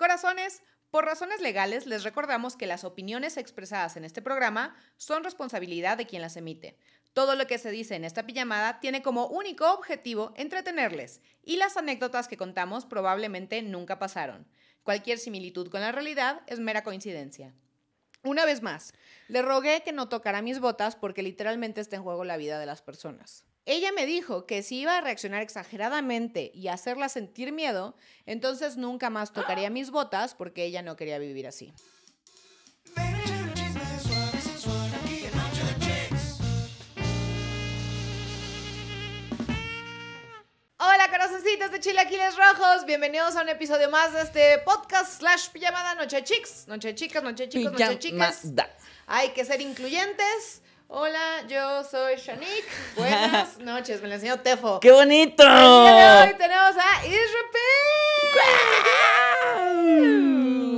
Corazones, por razones legales les recordamos que las opiniones expresadas en este programa son responsabilidad de quien las emite. Todo lo que se dice en esta pijamada tiene como único objetivo entretenerles y las anécdotas que contamos probablemente nunca pasaron. Cualquier similitud con la realidad es mera coincidencia. Una vez más, le rogué que no tocara mis botas porque literalmente está en juego la vida de las personas. Ella me dijo que si iba a reaccionar exageradamente y hacerla sentir miedo, entonces nunca más tocaría ¡Ah! mis botas porque ella no quería vivir así. Hola corazoncitos de Chilaquiles Rojos, bienvenidos a un episodio más de este podcast slash Llamada noche chicks, noche chicas, noche chicos, noche chicas. Hay que ser incluyentes. Hola, yo soy Shanique. Buenas noches, me lo enseñó Tefo. ¡Qué bonito! hoy tenemos a Israel.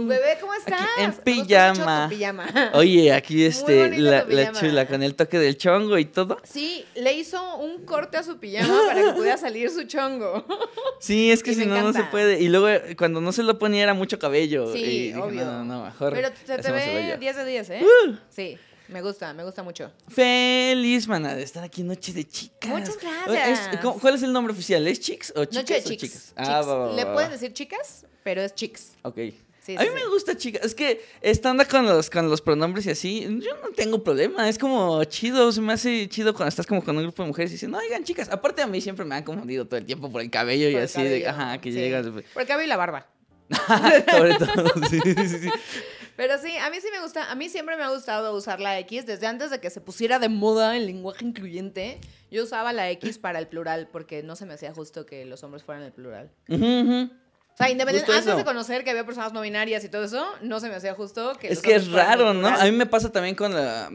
Bebé, ¿cómo estás? en pijama. pijama. Oye, aquí este, la, chula con el toque del chongo y todo. Sí, le hizo un corte a su pijama para que pudiera salir su chongo. Sí, es que si no, no se puede. Y luego, eh, cuando no se lo ponía, era mucho cabello. Sí, y dije, obvio. no, no, mejor. Pero se te ve 10 de 10, ¿eh? ¡Uh! Sí. Me gusta, me gusta mucho. Feliz, manada, de estar aquí Noche de Chicas. Muchas gracias. ¿Cuál es el nombre oficial? ¿Es Chicks o Chicas? Noche de chicas? Ah, Le puedes decir chicas, pero es Chicks. Ok. a mí me gusta chicas. Es que estando con los, con los pronombres y así, yo no tengo problema. Es como chido. Se me hace chido cuando estás como con un grupo de mujeres y dicen, no, oigan, chicas. Aparte, a mí siempre me han confundido todo el tiempo por el cabello y así. ajá, que llegas. Por el cabello y la barba. Sobre todo, sí, sí, sí. Pero sí, a mí sí me gusta, a mí siempre me ha gustado usar la X. Desde antes de que se pusiera de moda el lenguaje incluyente, yo usaba la X para el plural porque no se me hacía justo que los hombres fueran el plural. O sea, independientemente, antes de conocer que había personas no binarias y todo eso, no se me hacía justo que... Es que es raro, ¿no? A mí me pasa también con la...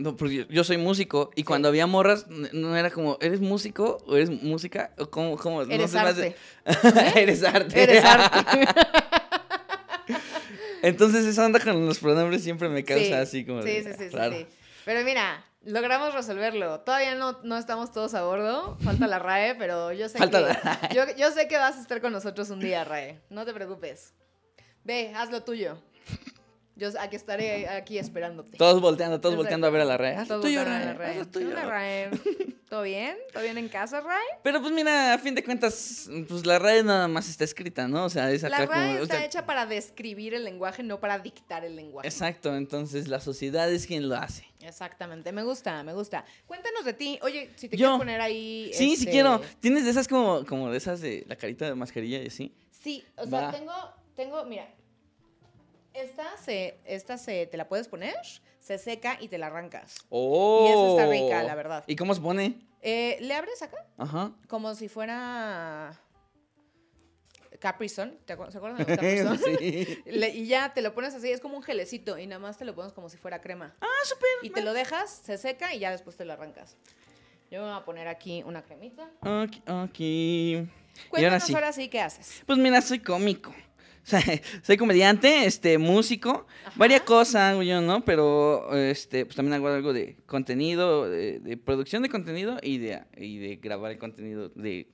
yo soy músico y cuando había morras, no era como, ¿eres músico o eres música? ¿O cómo? ¿Eh? Eres arte. Eres arte. Entonces esa onda con los pronombres siempre me causa así como... Sí, sí, sí, sí. Pero mira, logramos resolverlo. Todavía no, estamos todos a bordo. Falta la RAE, pero yo sé, que, Yo, yo sé que vas a estar con nosotros un día, RAE. No te preocupes. Ve, haz lo tuyo. Yo aquí estaré aquí esperándote. Todos volteando, todos volteando a ver a la Rae. Todo tuyo, Rae. Rae. Rae. ¿Todo bien? ¿Todo bien en casa, Rae? Pero pues mira, a fin de cuentas, pues la Rae nada más está escrita, ¿no? O sea, es acá La Rae está hecha para describir el lenguaje, no para dictar el lenguaje. Exacto, entonces la sociedad es quien lo hace. Exactamente, me gusta, me gusta. Cuéntanos de ti. Oye, si te quieres poner ahí. Sí, si este, quiero. ¿Tienes de esas como, como de esas de la carita de mascarilla y así? Sí, o sea, tengo, tengo, mira, esta se, esta se, te la puedes poner, se seca y te la arrancas. Oh. Y esta está rica, la verdad. ¿Y cómo se pone? Eh, le abres acá. Como si fuera Caprison, ¿se acuerdan de Caprison? sí. y ya te lo pones así, es como un gelecito y nada más te lo pones como si fuera crema. Ah, súper. Y te lo dejas, se seca y ya después te lo arrancas. Yo me voy a poner aquí una cremita. aquí Cuéntanos ahora sí. ahora sí qué haces. Pues mira, soy cómico sea, soy comediante, este, músico, varias cosas yo, ¿no? Pero este, pues también hago algo de contenido, de, producción de contenido y de, y de grabar el contenido de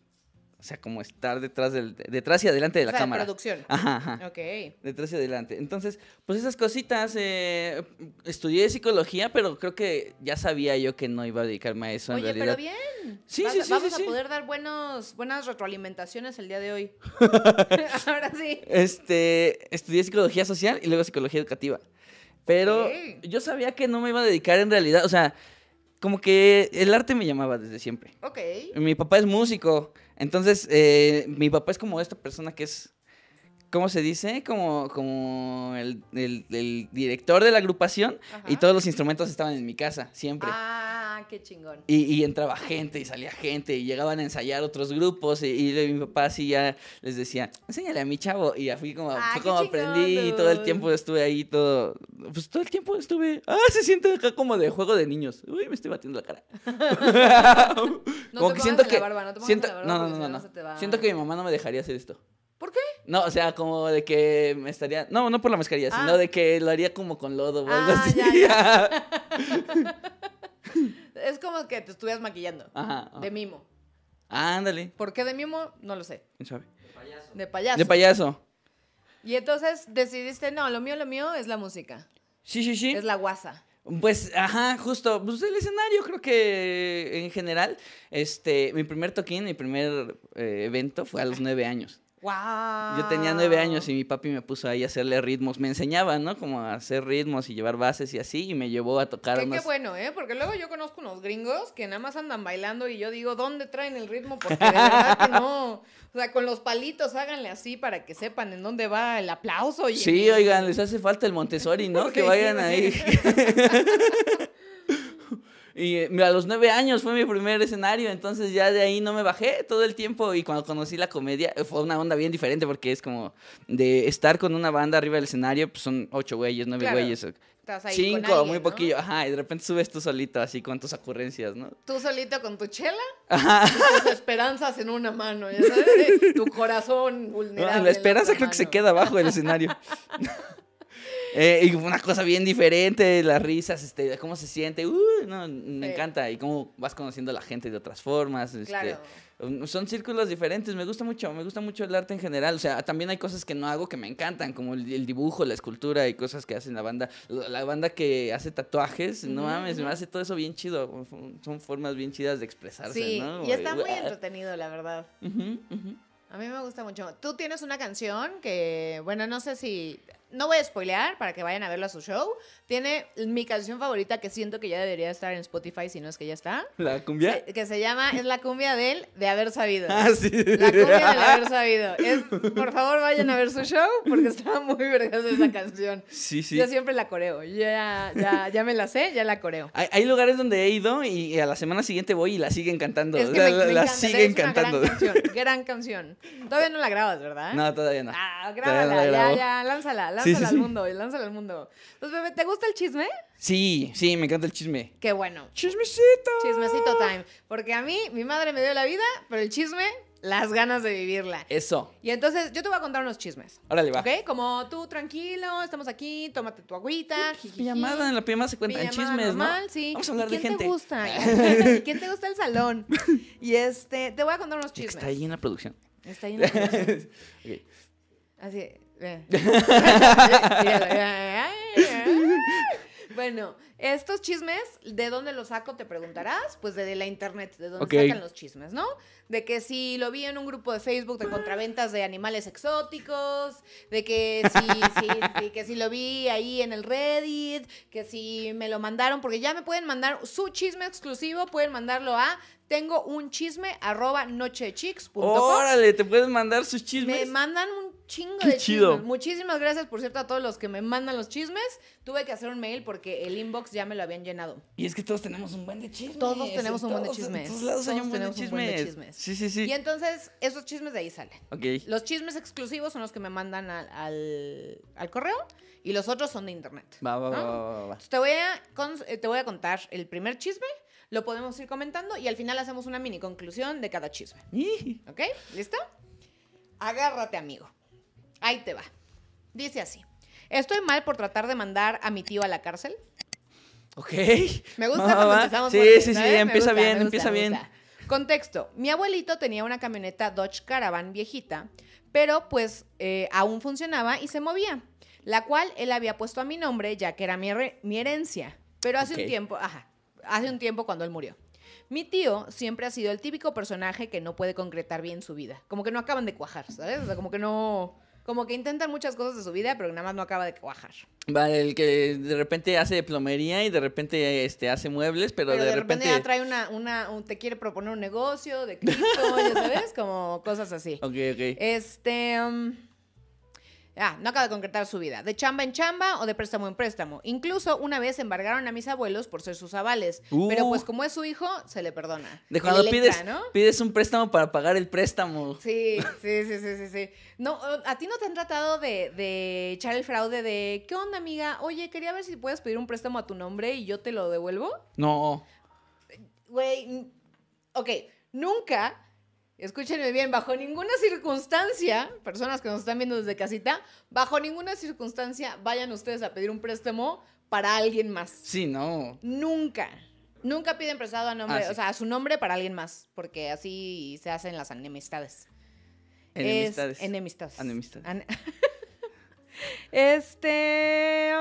o sea, como estar detrás del, detrás y adelante de la o cámara. producción. Ajá, Ok. Detrás y adelante. Entonces, pues esas cositas. Eh, estudié psicología, pero creo que ya sabía yo que no iba a dedicarme a eso en realidad. Oye, pero bien. Sí, sí, sí. Vamos a poder dar buenos, buenas retroalimentaciones el día de hoy. Ahora sí. Este, estudié psicología social y luego psicología educativa. Pero yo sabía que no me iba a dedicar en realidad. O sea, como que el arte me llamaba desde siempre. Ok. Mi papá es músico. Entonces, eh, mi papá es como esta persona que es, ¿cómo se dice? Como, como el, director de la agrupación y todos los instrumentos estaban en mi casa, siempre. Ah, Ah, qué chingón. Y, entraba gente y salía gente y llegaban a ensayar otros grupos y, mi papá así ya les decía, enséñale a mi chavo. Y ya fui como, ah, aprendí y todo el tiempo estuve ahí todo, pues todo el tiempo estuve, ah, se siente acá como de juego de niños. Uy, me estoy batiendo la cara. como que siento que... no, no, no, no, siento que mi mamá no me dejaría hacer esto. ¿Por qué? No, o sea, como de que me estaría. No, no por la mascarilla, sino ah. de que lo haría como con lodo o algo ah, Ya, ya. Es como que te estuvieras maquillando. Ajá. De mimo. Ah, ándale. ¿Por qué de mimo? No lo sé. sabe? De payaso. De payaso. Y entonces decidiste, no, lo mío, lo mío es la música. Sí, sí, sí. Es la guasa. Pues, ajá, justo. Pues el escenario, creo que en general. Este, mi primer toquín, mi primer eh, evento fue a los nueve años. Yo tenía nueve años y mi papi me puso ahí a hacerle ritmos. Me enseñaba, ¿no? Como a hacer ritmos y llevar bases y así. Y me llevó a tocar. unos... Qué bueno, ¿eh? Porque luego yo conozco unos gringos que nada más andan bailando y yo digo, ¿dónde traen el ritmo? Porque de verdad que no. O sea, con los palitos háganle así para que sepan en dónde va el aplauso. Y... Sí, oigan, les hace falta el Montessori, ¿no? que vayan ahí. Y eh, a los nueve años fue mi primer escenario, entonces ya de ahí no me bajé todo el tiempo. Y cuando conocí la comedia, eh, fue una onda bien diferente porque es como de estar con una banda arriba del escenario, pues son ocho güeyes, nueve güeyes. Cinco, muy poquillo. Ajá, y de repente subes tú solito, así con tus ocurrencias, ¿no? Tú solito con tu chela, Ajá. tus esperanzas en una mano, ¿ya sabes? tu corazón vulnerable. la esperanza creo que se queda abajo del escenario. Eh, y una cosa bien diferente, las risas, este, cómo se siente, uh, no, me encanta. Y cómo vas conociendo a la gente de otras formas. Este, claro. Um, son círculos diferentes, me gusta mucho, me gusta mucho el arte en general. O sea, también hay cosas que no hago que me encantan, como el, dibujo, la escultura y cosas que hacen la banda. La banda que hace tatuajes, no mames, me hace todo eso bien chido. Son formas bien chidas de expresarse, sí, Y está muy ah. entretenido, la verdad. a mí me gusta mucho. Tú tienes una canción que, bueno, no sé si no voy a spoilear para que vayan a verlo a su show. Tiene mi canción favorita que siento que ya debería estar en Spotify, si no es que ya está. ¿La cumbia? que se llama, es la cumbia del de haber sabido. Ah, sí. La cumbia de haber sabido. por favor, vayan a ver su show porque está muy de esa canción. Sí, sí. Yo siempre la coreo. Ya, me la sé, ya la coreo. Hay, lugares donde he ido y a la semana siguiente voy y la siguen cantando. la, me, la siguen cantando. Gran canción, gran canción. Todavía no la grabas, ¿verdad? No, todavía no. Ah, grábala, ya, ya, lánzala, lánzala lánzala al mundo, y lánzala al mundo. Entonces, bebé, ¿te gusta el chisme? Sí, sí, me encanta el chisme. Qué bueno. Chismecito. Chismecito time. Porque a mí, mi madre me dio la vida, pero el chisme, las ganas de vivirla. Eso. Y entonces, yo te voy a contar unos chismes. Órale, va. ¿Ok? Como tú, tranquilo, estamos aquí, tómate tu agüita. Pijamada, en la pijamada se cuenta en chismes, te gusta? ¿Quién te gusta el salón? Y este, te voy a contar unos chismes. Está ahí en la producción. Está ahí en la producción. okay. Así, bueno, estos chismes, ¿de dónde los saco? Te preguntarás. Pues de, la internet, de dónde sacan los chismes, ¿no? De que si lo vi en un grupo de Facebook de contraventas de animales exóticos, de que si, que si lo vi ahí en el Reddit, que si me lo mandaron, porque ya me pueden mandar su chisme exclusivo, pueden mandarlo a tengo un chisme arroba nochechicks.com. Órale, te pueden mandar sus chismes. Me mandan un chingo Qué chido. Muchísimas gracias, por cierto, a todos los que me mandan los chismes. Tuve que hacer un mail porque el inbox ya me lo habían llenado. Y es que todos tenemos un buen de chismes. Todos tenemos un buen de chismes. Todos lados un buen de chismes. Sí, sí, sí. Y entonces, esos chismes de ahí salen. Ok. Los chismes exclusivos son los que me mandan al, correo y los otros son de internet. Va, va, va, va, va, Te, voy a, eh, te voy a contar el primer chisme lo podemos ir comentando y al final hacemos una mini conclusión de cada chisme. ¿Ok? ¿Listo? Agárrate, amigo. Ahí te va. Dice así. Estoy mal por tratar de mandar a mi tío a la cárcel. Ok. Me gusta cuando empezamos Sí, sí, sí, empieza bien, empieza bien. Contexto. Mi abuelito tenía una camioneta Dodge Caravan viejita, pero pues eh, aún funcionaba y se movía, la cual él había puesto a mi nombre ya que era mi, herencia. Pero hace un tiempo, ajá, hace un tiempo cuando él murió. Mi tío siempre ha sido el típico personaje que no puede concretar bien su vida. Como que no acaban de cuajar, ¿sabes? O sea, como que no como que intentan muchas cosas de su vida, pero nada más no acaba de cuajar. Vale, el que de repente hace plomería y de repente este, hace muebles, pero, de, de, repente... ya trae una, te quiere proponer un negocio de cripto, ya sabes, como cosas así. Ok, ok. Este... Mm, Ah, no acaba de concretar su vida. De chamba en chamba o de préstamo en préstamo. Incluso una vez embargaron a mis abuelos por ser sus avales. Pero uh. pues como es su hijo, se le perdona. De cuando pides, un préstamo para pagar el préstamo. Sí, sí, sí, sí, sí. No, ¿A ti no te han tratado de, de echar el fraude de, ¿qué onda amiga? Oye, quería ver si puedes pedir un préstamo a tu nombre y yo te lo devuelvo. No. Güey, ok, nunca escúchenme bien, bajo ninguna circunstancia, personas que nos están viendo desde casita, bajo ninguna circunstancia vayan ustedes a pedir un préstamo para alguien más. Sí, no. Nunca. Nunca piden prestado a nombre, ah, o sea, a su nombre para alguien más, porque así se hacen las enemistades. Enemistades. enemistades. Enemistades. Este. Eh,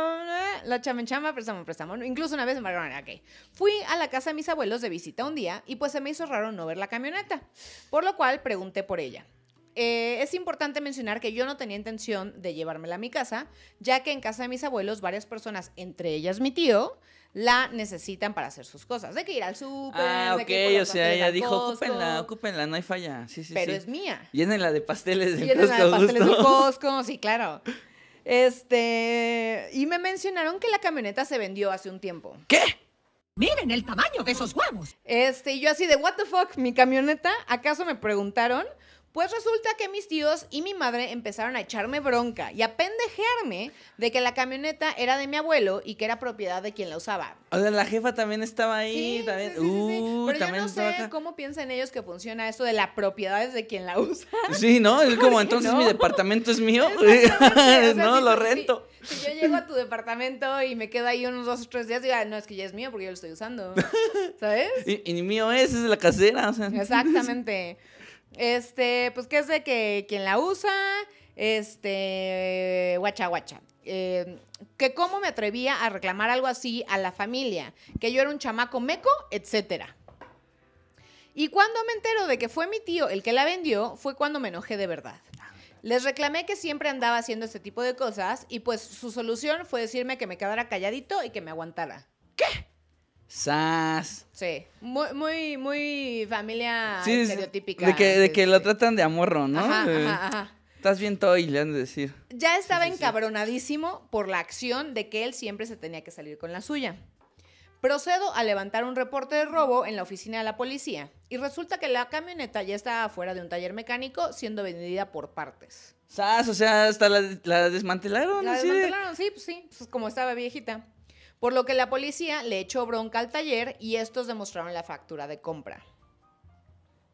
la chama préstamo, préstamo. Incluso una vez me ok. Fui a la casa de mis abuelos de visita un día y pues se me hizo raro no ver la camioneta, por lo cual pregunté por ella. Eh, es importante mencionar que yo no tenía intención de llevármela a mi casa, ya que en casa de mis abuelos varias personas, entre ellas mi tío, la necesitan para hacer sus cosas. De que ir al súper. Ah, ok, o sea, ella dijo, ocúpenla, no hay falla. Sí, sí, Pero es mía. Llénenla de pasteles de pasteles sí, claro. Este, y me mencionaron que la camioneta se vendió hace un tiempo. ¿Qué? Miren el tamaño de esos huevos. Este, y yo así de, what the fuck, mi camioneta, ¿acaso me preguntaron? Pues resulta que mis tíos y mi madre empezaron a echarme bronca y a pendejearme de que la camioneta era de mi abuelo y que era propiedad de quien la usaba. O sea, la jefa también estaba ahí. también. Sí, uh, Pero yo no sé cómo piensan ellos que funciona esto de la propiedad de quien la usa. Sí, ¿no? Es como, entonces mi departamento es mío. no, lo rento. Si, yo llego a tu departamento y me quedo ahí unos dos o tres días, diga, ah, no, es que ya es mío porque yo lo estoy usando. ¿Sabes? Y, ni mío es, es de la casera. O sea. Exactamente. Este, pues que es de que quien la usa, este, guacha, guacha. Eh, que cómo me atrevía a reclamar algo así a la familia, que yo era un chamaco meco, etcétera. Y cuando me entero de que fue mi tío el que la vendió, fue cuando me enojé de verdad. Les reclamé que siempre andaba haciendo este tipo de cosas y pues su solución fue decirme que me quedara calladito y que me aguantara. ¿Qué? Sas. Sí, muy, muy, muy familia sí, De que, de que lo tratan de amorro, ¿no? Ajá, eh, ajá, Estás bien y le han de decir. Ya estaba encabronadísimo por la acción de que él siempre se tenía que salir con la suya. Procedo a levantar un reporte de robo en la oficina de la policía y resulta que la camioneta ya estaba fuera de un taller mecánico siendo vendida por partes. ¿Sas? O sea, hasta la, la desmantelaron. La desmantelaron, sí, pues sí, pues como estaba viejita por lo que la policía le echó bronca al taller y estos demostraron la factura de compra.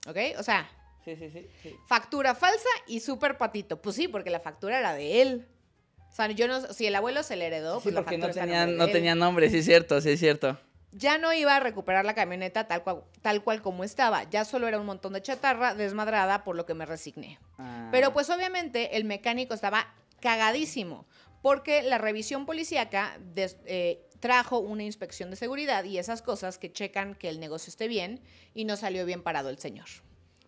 ¿Ok? O sea, sí, sí, sí, factura falsa y súper patito. Pues sí, porque la factura era de él. O sea, yo no, si el abuelo se le heredó, pues porque no tenía, no nombre, sí es cierto, sí es cierto. Ya no iba a recuperar la camioneta tal cual, como estaba, ya solo era un montón de chatarra desmadrada, por lo que me resigné. Ah. Pero pues obviamente el mecánico estaba cagadísimo, porque la revisión policíaca eh, trajo una inspección de seguridad y esas cosas que checan que el negocio esté bien y no salió bien parado el señor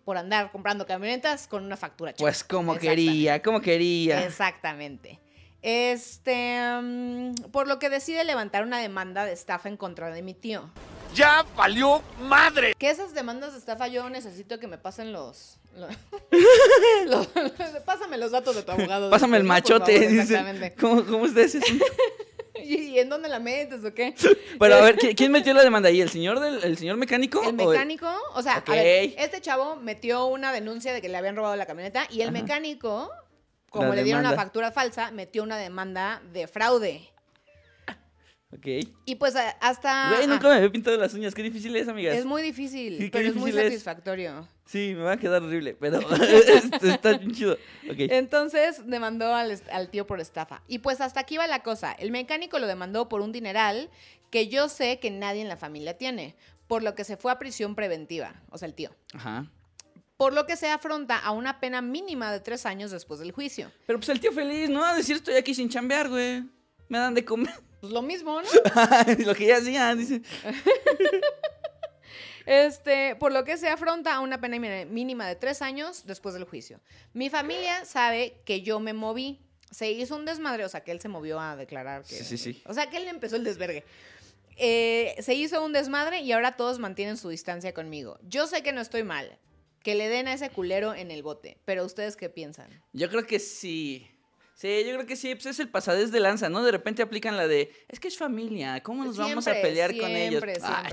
por andar comprando camionetas con una factura chica. Pues como quería, como quería. Exactamente. Este, mm, por lo que decide levantar una demanda de estafa en contra de mi tío. ¡Ya valió madre! Que esas demandas de estafa yo necesito que me pasen los... pásame los datos de tu abogado. Pásame el machote. exactamente. ¿Cómo, cómo ¿Y en dónde la metes o qué? Pero a ver, ¿quién metió la demanda ahí? ¿El señor del el señor mecánico? El mecánico, o, sea, este chavo metió una denuncia de que le habían robado la camioneta y el mecánico, como le dieron una factura falsa, metió una demanda de fraude. Ok. Y pues hasta. Güey, nunca me había pintado las uñas. Qué difícil es, amigas. Es muy difícil, pero es muy satisfactorio. Sí, me va a quedar horrible, pero este, está chido. Okay. Entonces demandó al, tío por estafa. Y pues hasta aquí va la cosa. El mecánico lo demandó por un dineral que yo sé que nadie en la familia tiene, por lo que se fue a prisión preventiva. O sea, el tío. Ajá por lo que se afronta a una pena mínima de tres años después del juicio. Pero pues el tío feliz, ¿no? va A decir, estoy aquí sin chambear, güey me dan de comer. Pues lo mismo, ¿no? lo que ya hacían. dice. Este, por lo que se afronta a una pena mínima de tres años después del juicio. Mi familia sabe que yo me moví. Se hizo un desmadre, o sea, que él se movió a declarar que. Sí, sí, sí. O sea, que él empezó el desvergue. Eh, se hizo un desmadre y ahora todos mantienen su distancia conmigo. Yo sé que no estoy mal. Que le den a ese culero en el bote. Pero ustedes qué piensan? Yo creo que sí. Sí, yo creo que sí, pues es el pasadez de lanza, ¿no? De repente aplican la de, es que es familia, ¿cómo nos vamos a pelear con ellos? Ah,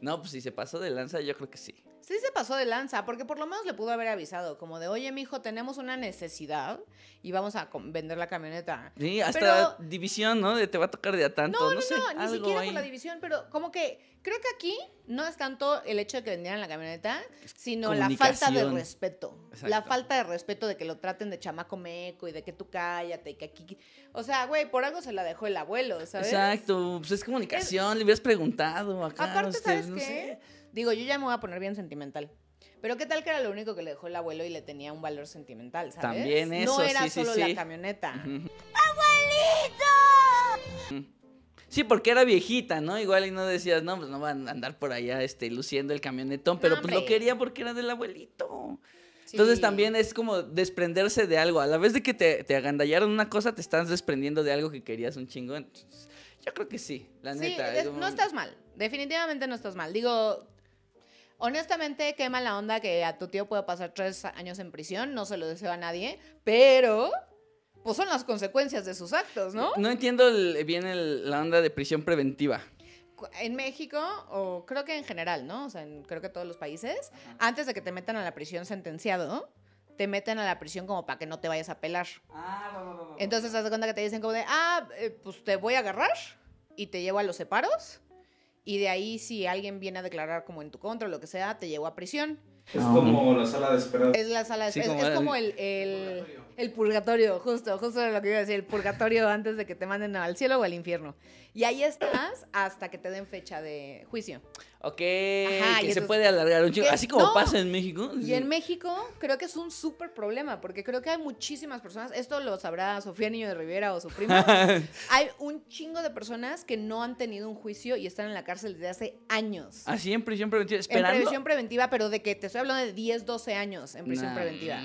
no, pues si se pasó de lanza, yo creo que sí. Sí se pasó de lanza, porque por lo menos le pudo haber avisado, como de, oye, mijo, tenemos una necesidad y vamos a vender la camioneta. Sí, hasta división, ¿no? De te va a tocar de a tanto. No, no, no, no ni siquiera por la división, pero como que creo que aquí no es tanto el hecho de que vendieran la camioneta, sino la falta de respeto. La falta de respeto de que lo traten de chamaco meco y de que tú cállate y que aquí... O sea, güey, por algo se la dejó el abuelo, ¿sabes? Exacto, pues es comunicación, le hubieras preguntado acá. Aparte, no Sé. Digo, yo ya me voy a poner bien sentimental. Pero qué tal que era lo único que le dejó el abuelo y le tenía un valor sentimental, ¿sabes? También eso, No era solo la camioneta. ¡Abuelito! Mm. Sí, porque era viejita, ¿no? Igual y no decías, no, pues no van a andar por allá este, luciendo el camionetón, pero pues lo quería porque era del abuelito. Entonces también es como desprenderse de algo. A la vez de que te, te agandallaron una cosa, te estás desprendiendo de algo que querías un chingo. yo creo que sí, la neta. no estás mal, definitivamente no estás mal. Digo, honestamente, qué mala onda que a tu tío pueda pasar tres años en prisión, no se lo deseo a nadie, pero pues son las consecuencias de sus actos, ¿no? No entiendo bien la onda de prisión preventiva. En México, o creo que en general, ¿no? O sea, creo que todos los países, antes de que te metan a la prisión sentenciado, te meten a la prisión como para que no te vayas a pelar. Ah, bueno, Entonces, haz de cuenta que te dicen como de, ah, eh, pues te voy a agarrar y te llevo a los separos y de ahí si alguien viene a declarar como en tu contra o lo que sea, te llevó a prisión. Es como la sala de espera. Es como, el el purgatorio, justo, justo lo que iba a decir, el purgatorio antes de que te manden al cielo o al infierno. Y ahí estás hasta que te den fecha de juicio. Ok, que se puede alargar un chingo. así como pasa en México. Y en México creo que es un súper problema, porque creo que hay muchísimas personas, esto lo sabrá Sofía Niño de Rivera o su prima, hay un chingo de personas que no han tenido un juicio y están en la cárcel desde hace años. Así ah, en prisión preventiva, esperando. En prisión preventiva, pero de que te estoy hablando de 10, 12 años en prisión preventiva.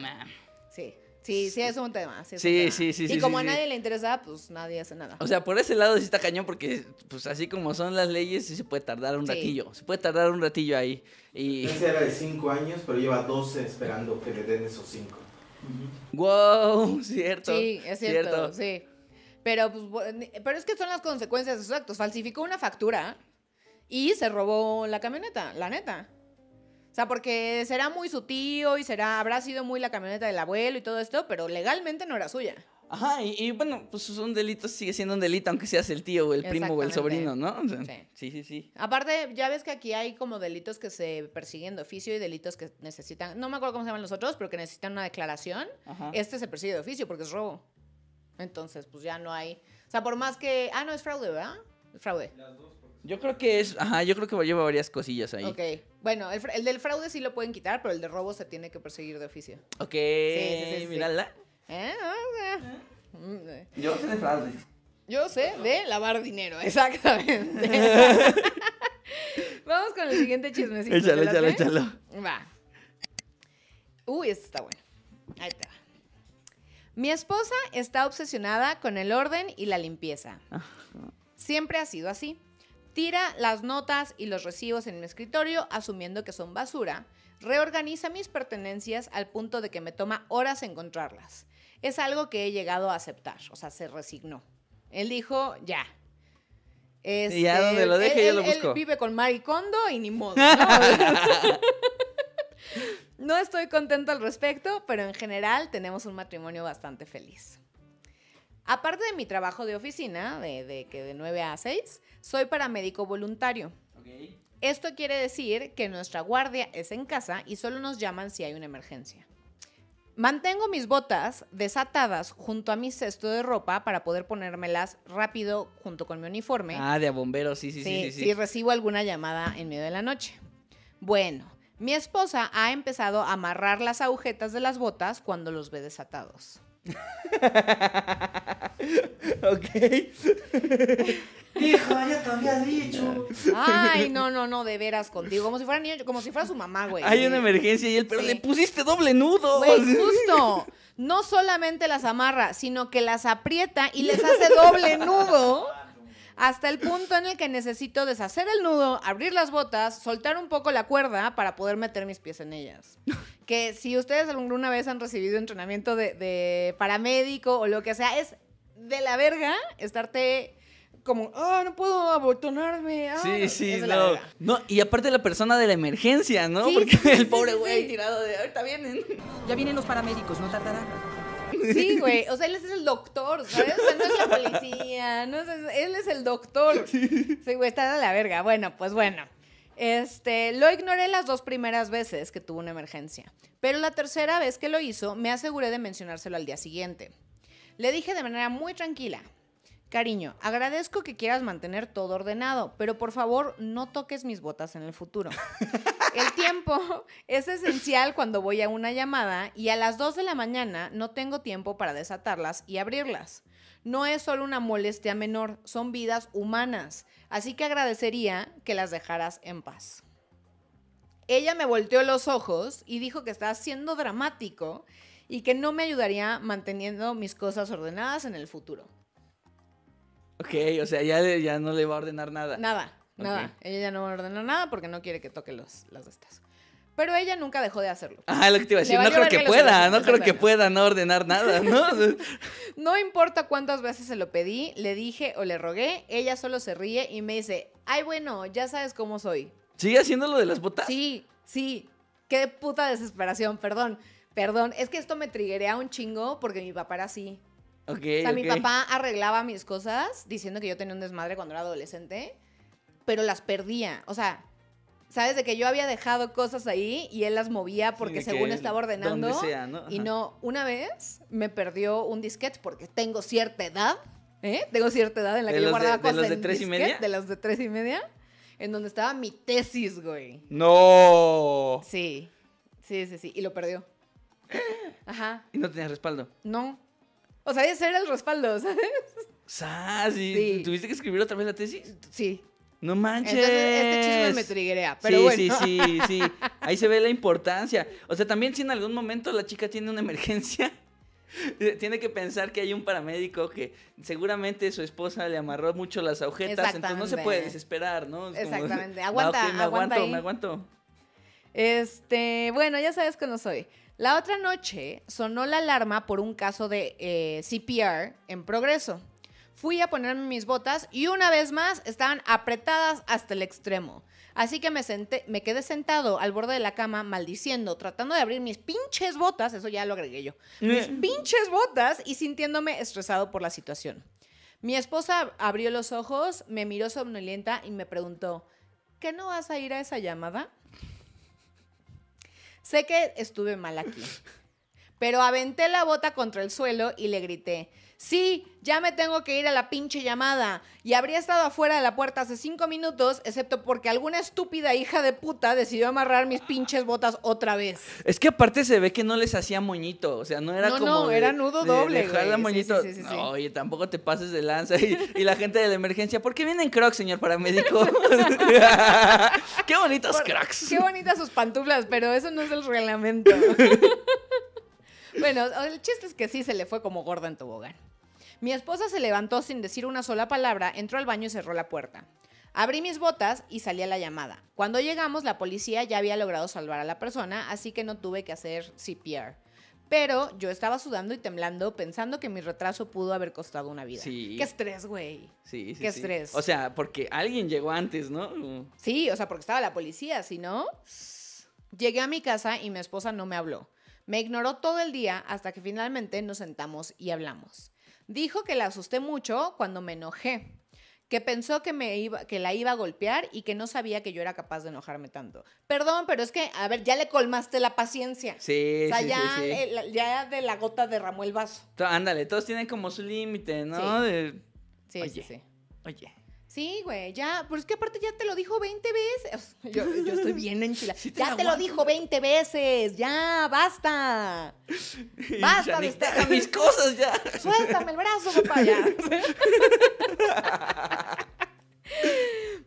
Sí. Sí, sí, es un tema. Sí, Y como a nadie le interesa, pues nadie hace nada. O sea, por ese lado sí está cañón, porque pues así como son las leyes, sí se puede tardar un ratillo. Se puede tardar un ratillo ahí. Y... era de 5 años, pero lleva 12 esperando que le den esos 5. Wow, cierto. Sí, es cierto, sí. Pero, pues, pero es que son las consecuencias de Falsificó una factura y se robó la camioneta, la neta. O sea, porque será muy su tío y será, habrá sido muy la camioneta del abuelo y todo esto, pero legalmente no era suya. Ajá, y, bueno, pues un delito sigue siendo un delito, aunque seas el tío o el primo o el sobrino, ¿no? sí. sí. sí, Aparte, ya ves que aquí hay como delitos que se persiguen de oficio y delitos que necesitan, no me acuerdo cómo se llaman los otros, pero que necesitan una declaración. Este se persigue de oficio porque es robo. Entonces, pues ya no hay. O sea, por más que. Ah, no, es fraude, ¿verdad? fraude. Las dos. Yo creo que es, ajá, yo creo que lleva varias cosillas ahí. Ok. Bueno, el, del fraude sí lo pueden quitar, pero el de robo se tiene que perseguir de oficio. Ok. Sí, sí, sí, mírala. Eh, ah, yo sé de fraude. Ah. Yo sé de lavar dinero, exactamente. Vamos con el siguiente chismecito. Échalo, échalo, échalo. Va. Uy, esto está bueno. Ahí está. Mi esposa está obsesionada con el orden y la limpieza. Siempre ha sido así. Tira las notas y los recibos en mi escritorio asumiendo que son basura. Reorganiza mis pertenencias al punto de que me toma horas encontrarlas. Es algo que he llegado a aceptar, o sea, se resignó. Él dijo, ya. Y este, ya donde lo deje, él, yo lo busco. vive con Maricondo y ni modo. ¿no? estoy contento al respecto, pero en general tenemos un matrimonio bastante feliz. Aparte de mi trabajo de oficina, de, que de 9 a 6, soy paramédico voluntario. Esto quiere decir que nuestra guardia es en casa y solo nos llaman si hay una emergencia. Mantengo mis botas desatadas junto a mi cesto de ropa para poder ponérmelas rápido junto con mi uniforme. Ah, de bombero, sí. sí, sí, sí. Si recibo alguna llamada en medio de la noche. Bueno, mi esposa ha empezado a amarrar las agujetas de las botas cuando los ve desatados. ok. Hijo, ya te había dicho. Ay, no, no, no, de veras contigo. Como si fuera niño, como si fuera su mamá, güey. Hay una emergencia y él, pero le pusiste doble nudo. Güey, justo. No solamente las amarra, sino que las aprieta y les hace doble nudo hasta el punto en el que necesito deshacer el nudo, abrir las botas, soltar un poco la cuerda para poder meter mis pies en ellas que si ustedes alguna vez han recibido entrenamiento de, paramédico o lo que sea, es de la verga estarte como, ah, no puedo abotonarme. sí, ah, sí, no. no. Y aparte la persona de la emergencia, ¿no? Porque el pobre güey tirado de, ahorita vienen. Ya vienen los paramédicos, no tardarán. Sí, güey. O sea, él es el doctor, ¿sabes? no es la policía, él es el doctor. Sí, güey, está de la verga. Bueno, pues bueno. Este, lo ignoré las dos primeras veces que tuvo una emergencia, pero la tercera vez que lo hizo me aseguré de mencionárselo al día siguiente. Le dije de manera muy tranquila, cariño, agradezco que quieras mantener todo ordenado, pero por favor no toques mis botas en el futuro. El tiempo es esencial cuando voy a una llamada y a las 2 de la mañana no tengo tiempo para desatarlas y abrirlas. No es solo una molestia menor, son vidas humanas así que agradecería que las dejaras en paz. Ella me volteó los ojos y dijo que estaba siendo dramático y que no me ayudaría manteniendo mis cosas ordenadas en el futuro. Ok, o sea, ya, ya no le va a ordenar nada. Nada, nada. Ella ya no va a ordenar nada porque no quiere que toque los, las de estas. Pero ella nunca dejó de hacerlo. Ah, lo que te iba a decir, no creo que, pueda, no creo que pueda no ordenar nada, ¿no? no importa cuántas veces se lo pedí, le dije o le rogué, ella solo se ríe y me dice, ay bueno, ya sabes cómo soy. ¿Sigue haciendo lo de las botas? Sí, sí. Qué puta desesperación, perdón. Perdón, es que esto me a un chingo porque mi papá era así. Ok, o sea, mi papá arreglaba mis cosas diciendo que yo tenía un desmadre cuando era adolescente, pero las perdía. O sea, ¿Sabes? De que yo había dejado cosas ahí y él las movía porque según estaba ordenando. Sea, Y no, una vez me perdió un disquete porque tengo cierta edad, ¿eh? Tengo cierta edad en la que yo guardaba de, cosas. ¿De las de tres y media? De las de tres y media. En donde estaba mi tesis, güey. ¡No! Sí. Sí, sí, sí. Y lo perdió. Ajá. ¿Y no tenía respaldo? No. O sea, ese era el respaldo, ¿sabes? ¿Sabes? Sí. ¿Tuviste que escribir otra vez la tesis? Sí. No manches. este chisme me triguea, pero bueno. Sí, sí, sí, Ahí se ve la importancia. O sea, también si en algún momento la chica tiene una emergencia, tiene que pensar que hay un paramédico que seguramente su esposa le amarró mucho las agujetas, entonces no se puede desesperar, ¿no? Exactamente. aguanta, me aguanta aguanto, me aguanto. Este, bueno, ya sabes que no soy. La otra noche sonó la alarma por un caso de eh, CPR en progreso fui a ponerme mis botas y una vez más estaban apretadas hasta el extremo. Así que me, quedé sentado al borde de la cama maldiciendo, tratando de abrir mis pinches botas, eso ya lo agregué yo, mis mm. pinches botas y sintiéndome estresado por la situación. Mi esposa abrió los ojos, me miró somnolienta y me preguntó, ¿qué no vas a ir a esa llamada? Sé que estuve mal aquí, pero aventé la bota contra el suelo y le grité, Sí, ya me tengo que ir a la pinche llamada. Y habría estado afuera de la puerta hace cinco minutos, excepto porque alguna estúpida hija de puta decidió amarrar mis pinches botas otra vez. Es que aparte se ve que no les hacía moñito. O sea, no era como. No, era nudo doble. Dejarla moñito. oye, tampoco te pases de lanza. Y, la gente de la emergencia, ¿por qué vienen crocs, señor paramédico? qué bonitas crocs. Qué bonitas sus pantuflas, pero eso no es el reglamento. Bueno, el chiste es que sí se le fue como gorda en tobogán. Mi esposa se levantó sin decir una sola palabra, entró al baño y cerró la puerta. Abrí mis botas y salí a la llamada. Cuando llegamos, la policía ya había logrado salvar a la persona, así que no tuve que hacer CPR. Pero yo estaba sudando y temblando pensando que mi retraso pudo haber costado una vida. Sí. Qué estrés, güey. Sí, sí. Qué estrés. O sea, porque alguien llegó antes, ¿no? Sí, o sea, porque estaba la policía, si no. Llegué a mi casa y mi esposa no me habló. Me ignoró todo el día hasta que finalmente nos sentamos y hablamos. Dijo que la asusté mucho cuando me enojé, que pensó que, me iba, que la iba a golpear y que no sabía que yo era capaz de enojarme tanto. Perdón, pero es que, a ver, ya le colmaste la paciencia. Sí, o sea, ya, ya de la gota derramó el vaso. ándale, todos tienen como su límite, ¿no? Sí, sí, sí. Oye. Sí, güey, ya. Pero es que aparte ya te lo dijo 20 veces. Yo, estoy bien enchilada. ya te lo dijo 20 veces. Ya, basta. Basta de estar. mis cosas ya. Suéltame el brazo, papá,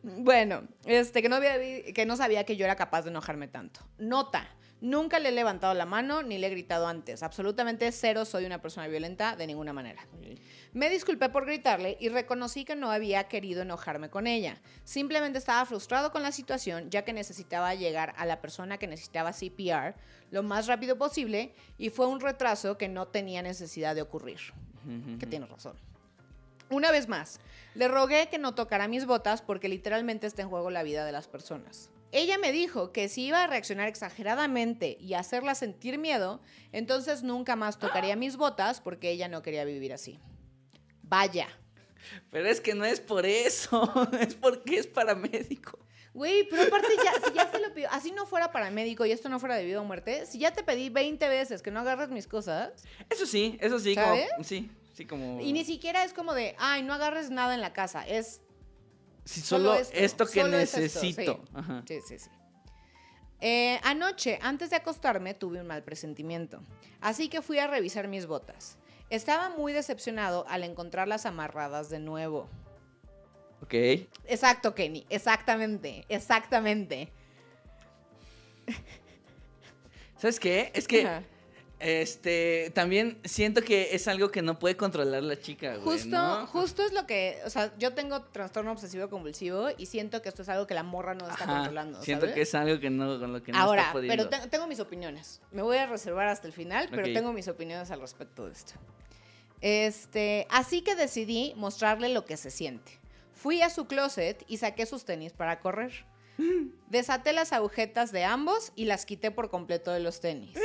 bueno, este, que no, había, que no sabía que yo era capaz de enojarme tanto. Nota. Nunca le he levantado la mano ni le he gritado antes. Absolutamente cero soy una persona violenta de ninguna manera. Me disculpé por gritarle y reconocí que no había querido enojarme con ella. Simplemente estaba frustrado con la situación ya que necesitaba llegar a la persona que necesitaba CPR lo más rápido posible y fue un retraso que no tenía necesidad de ocurrir. que tienes razón. Una vez más, le rogué que no tocara mis botas porque literalmente está en juego la vida de las personas. Ella me dijo que si iba a reaccionar exageradamente y hacerla sentir miedo, entonces nunca más tocaría mis botas porque ella no quería vivir así. Vaya. Pero es que no es por eso, es porque es paramédico. Güey, pero aparte ya, si ya se lo pidió, así no fuera paramédico y esto no fuera debido a muerte, si ya te pedí 20 veces que no agarres mis cosas. Eso sí, eso sí, sí, sí como... Y ni siquiera es como de, ay, no agarres nada en la casa, es solo, esto, que necesito. sí, sí, eh, anoche, antes de acostarme, tuve un mal presentimiento, así que fui a revisar mis botas. Estaba muy decepcionado al encontrarlas amarradas de nuevo. Ok. Exacto, Kenny, exactamente, exactamente. ¿Sabes qué? Es que... Este, también siento que es algo que no puede controlar la chica, Justo, justo es lo que, o sea, yo tengo trastorno obsesivo convulsivo y siento que esto es algo que la morra no está controlando. Siento que es algo que no, con lo que no Ahora, está pero tengo mis opiniones. Me voy a reservar hasta el final, pero tengo mis opiniones al respecto de esto. Este, así que decidí mostrarle lo que se siente. Fui a su closet y saqué sus tenis para correr. Desaté las agujetas de ambos y las quité por completo de los tenis.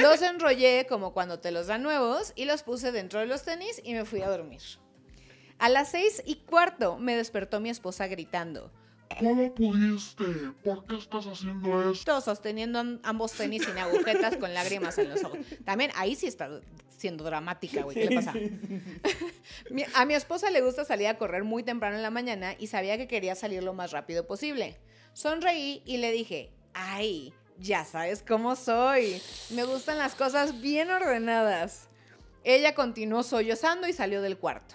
Los enrollé como cuando te los dan nuevos y los puse dentro de los tenis y me fui a dormir. A las seis y cuarto me despertó mi esposa gritando. ¿Cómo pudiste? ¿Por qué estás haciendo esto? Sosteniendo ambos tenis sin agujetas con lágrimas en los ojos. También ahí sí está siendo dramática, güey. ¿Qué le pasa? a mi esposa le gusta salir a correr muy temprano en la mañana y sabía que quería salir lo más rápido posible. Sonreí y le dije, ay, ya sabes cómo soy. Me gustan las cosas bien ordenadas. Ella continuó sollozando y salió del cuarto.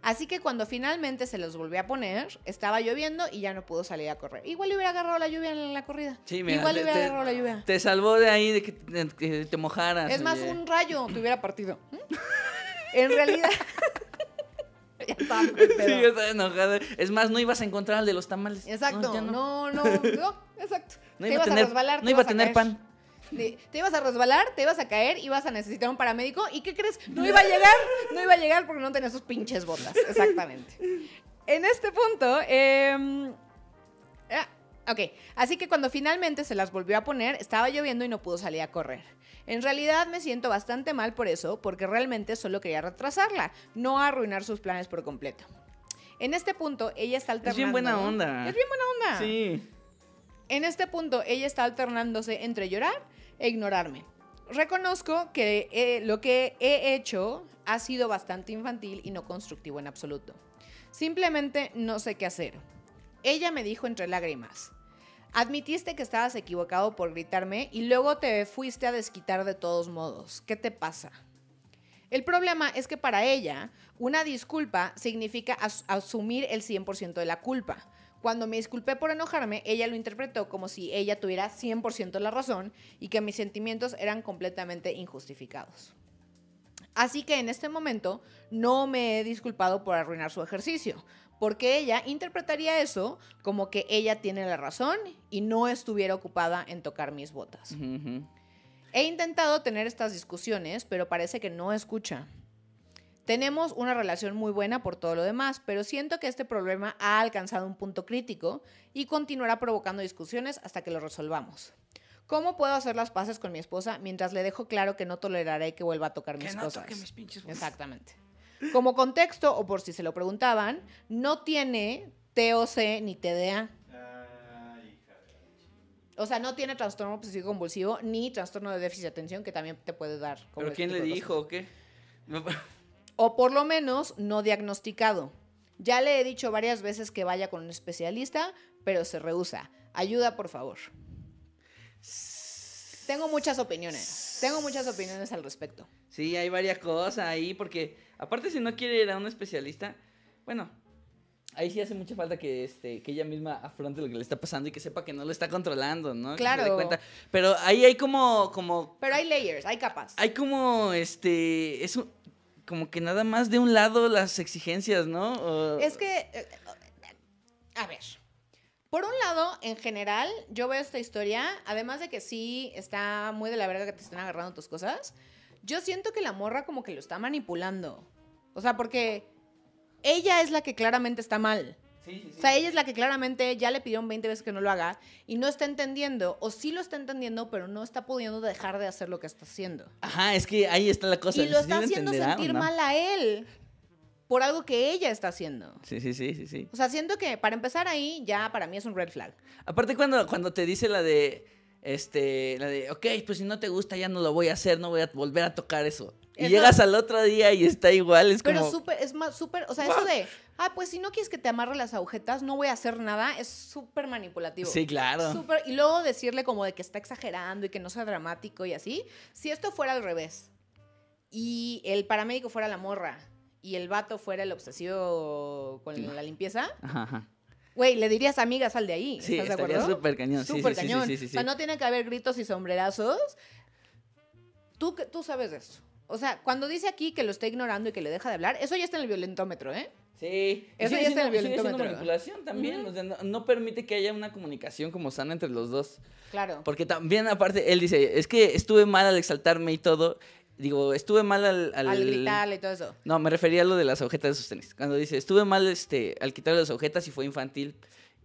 Así que cuando finalmente se los volvió a poner, estaba lloviendo y ya no pudo salir a correr. Igual le hubiera agarrado la lluvia en la corrida. Sí, Igual le hubiera agarrado la lluvia. Te salvó de ahí de que te, mojaras. Es más, un rayo te hubiera partido. ¿Mm? En realidad. sí, yo estaba enojada. Es más, no ibas a encontrar al de los tamales. Exacto. no, no, no, exacto. No iba a tener, pan. te ibas a resbalar, te ibas a caer, ibas a necesitar un paramédico y ¿qué crees? No iba a llegar, no iba a llegar porque no tenía sus pinches botas. Exactamente. En este punto, em, ah, ok, así que cuando finalmente se las volvió a poner, estaba lloviendo y no pudo salir a correr. En realidad me siento bastante mal por eso, porque realmente solo quería retrasarla, no arruinar sus planes por completo. En este punto, ella está alternando. Es bien buena onda. Es bien buena onda. Sí. En este punto, ella está alternándose entre llorar e ignorarme. Reconozco que eh, lo que he hecho ha sido bastante infantil y no constructivo en absoluto. Simplemente no sé qué hacer. Ella me dijo entre lágrimas, admitiste que estabas equivocado por gritarme y luego te fuiste a desquitar de todos modos. ¿Qué te pasa? El problema es que para ella, una disculpa significa asumir el 100% de la culpa. Cuando me disculpé por enojarme, ella lo interpretó como si ella tuviera 100% la razón y que mis sentimientos eran completamente injustificados. Así que en este momento no me he disculpado por arruinar su ejercicio, porque ella interpretaría eso como que ella tiene la razón y no estuviera ocupada en tocar mis botas. He intentado tener estas discusiones, pero parece que no escucha. Tenemos una relación muy buena por todo lo demás, pero siento que este problema ha alcanzado un punto crítico y continuará provocando discusiones hasta que lo resolvamos. ¿Cómo puedo hacer las paces con mi esposa mientras le dejo claro que no toleraré que vuelva a tocar mis cosas? Exactamente. Como contexto, o por si se lo preguntaban, no tiene TOC ni TDA. O sea, no tiene trastorno obsesivo convulsivo ni trastorno de déficit de atención que también te puede dar. ¿Pero este quién le dijo o qué? o por lo menos no diagnosticado. Ya le he dicho varias veces que vaya con un especialista, pero se rehúsa. Ayuda, por favor. Tengo muchas opiniones. Tengo muchas opiniones al respecto. Sí, hay varias cosas ahí, porque aparte si no quiere ir a un especialista, bueno, ahí sí hace mucha falta que, este, que ella misma afronte lo que le está pasando y que sepa que no lo está controlando, ¿no? Claro. Que cuenta. Pero ahí hay como, como... Pero hay layers, hay capas. Hay como, este, es un, como que nada más de un lado las exigencias, ¿no? Es que, eh, a ver, por un lado, en general, yo veo esta historia, además de que sí está muy de la verdad que te están agarrando tus cosas, yo siento que la morra como que lo está manipulando. O sea, porque ella es la que claramente está mal. O sea, ella es la que claramente ya le pidieron 20 veces que no lo haga y no está entendiendo, o sí lo está entendiendo, pero no está pudiendo dejar de hacer lo que está haciendo. Ajá, es que ahí está la cosa. Y lo está haciendo sentir mal a él por algo que ella está haciendo. Sí, sí, sí, sí, sí. O sea, siento que para empezar ahí ya para mí es un red flag. Aparte cuando, cuando te dice la de, este, la de, ok, pues si no te gusta ya no lo voy a hacer, no voy a volver a tocar eso. Y llegas al otro día y está igual, es pero como... súper, es más, súper, o sea, eso de, ah, pues si no quieres que te amarre las agujetas, no voy a hacer nada, es súper manipulativo. Sí, claro. y luego decirle como de que está exagerando y que no sea dramático y así. Si esto fuera al revés, y el paramédico fuera la morra, y el vato fuera el obsesivo con la limpieza... Ajá, Güey, le dirías amiga sal de ahí. Sí, ¿estás súper cañón. Súper cañón. o sea, no tiene que haber gritos y sombrerazos. Tú, tú sabes de eso. O sea, cuando dice aquí que lo está ignorando y que le deja de hablar, eso ya está en el violentómetro, ¿eh? Sí. Eso ya está en el violentómetro. manipulación también. no, permite que haya una comunicación como sana entre los dos. Claro. Porque también, aparte, él dice, es que estuve mal al exaltarme y todo. Digo, estuve mal al... Al, gritarle y todo eso. No, me refería a lo de las ojetas de sus tenis. Cuando dice, estuve mal este, al quitarle las ojetas y fue infantil.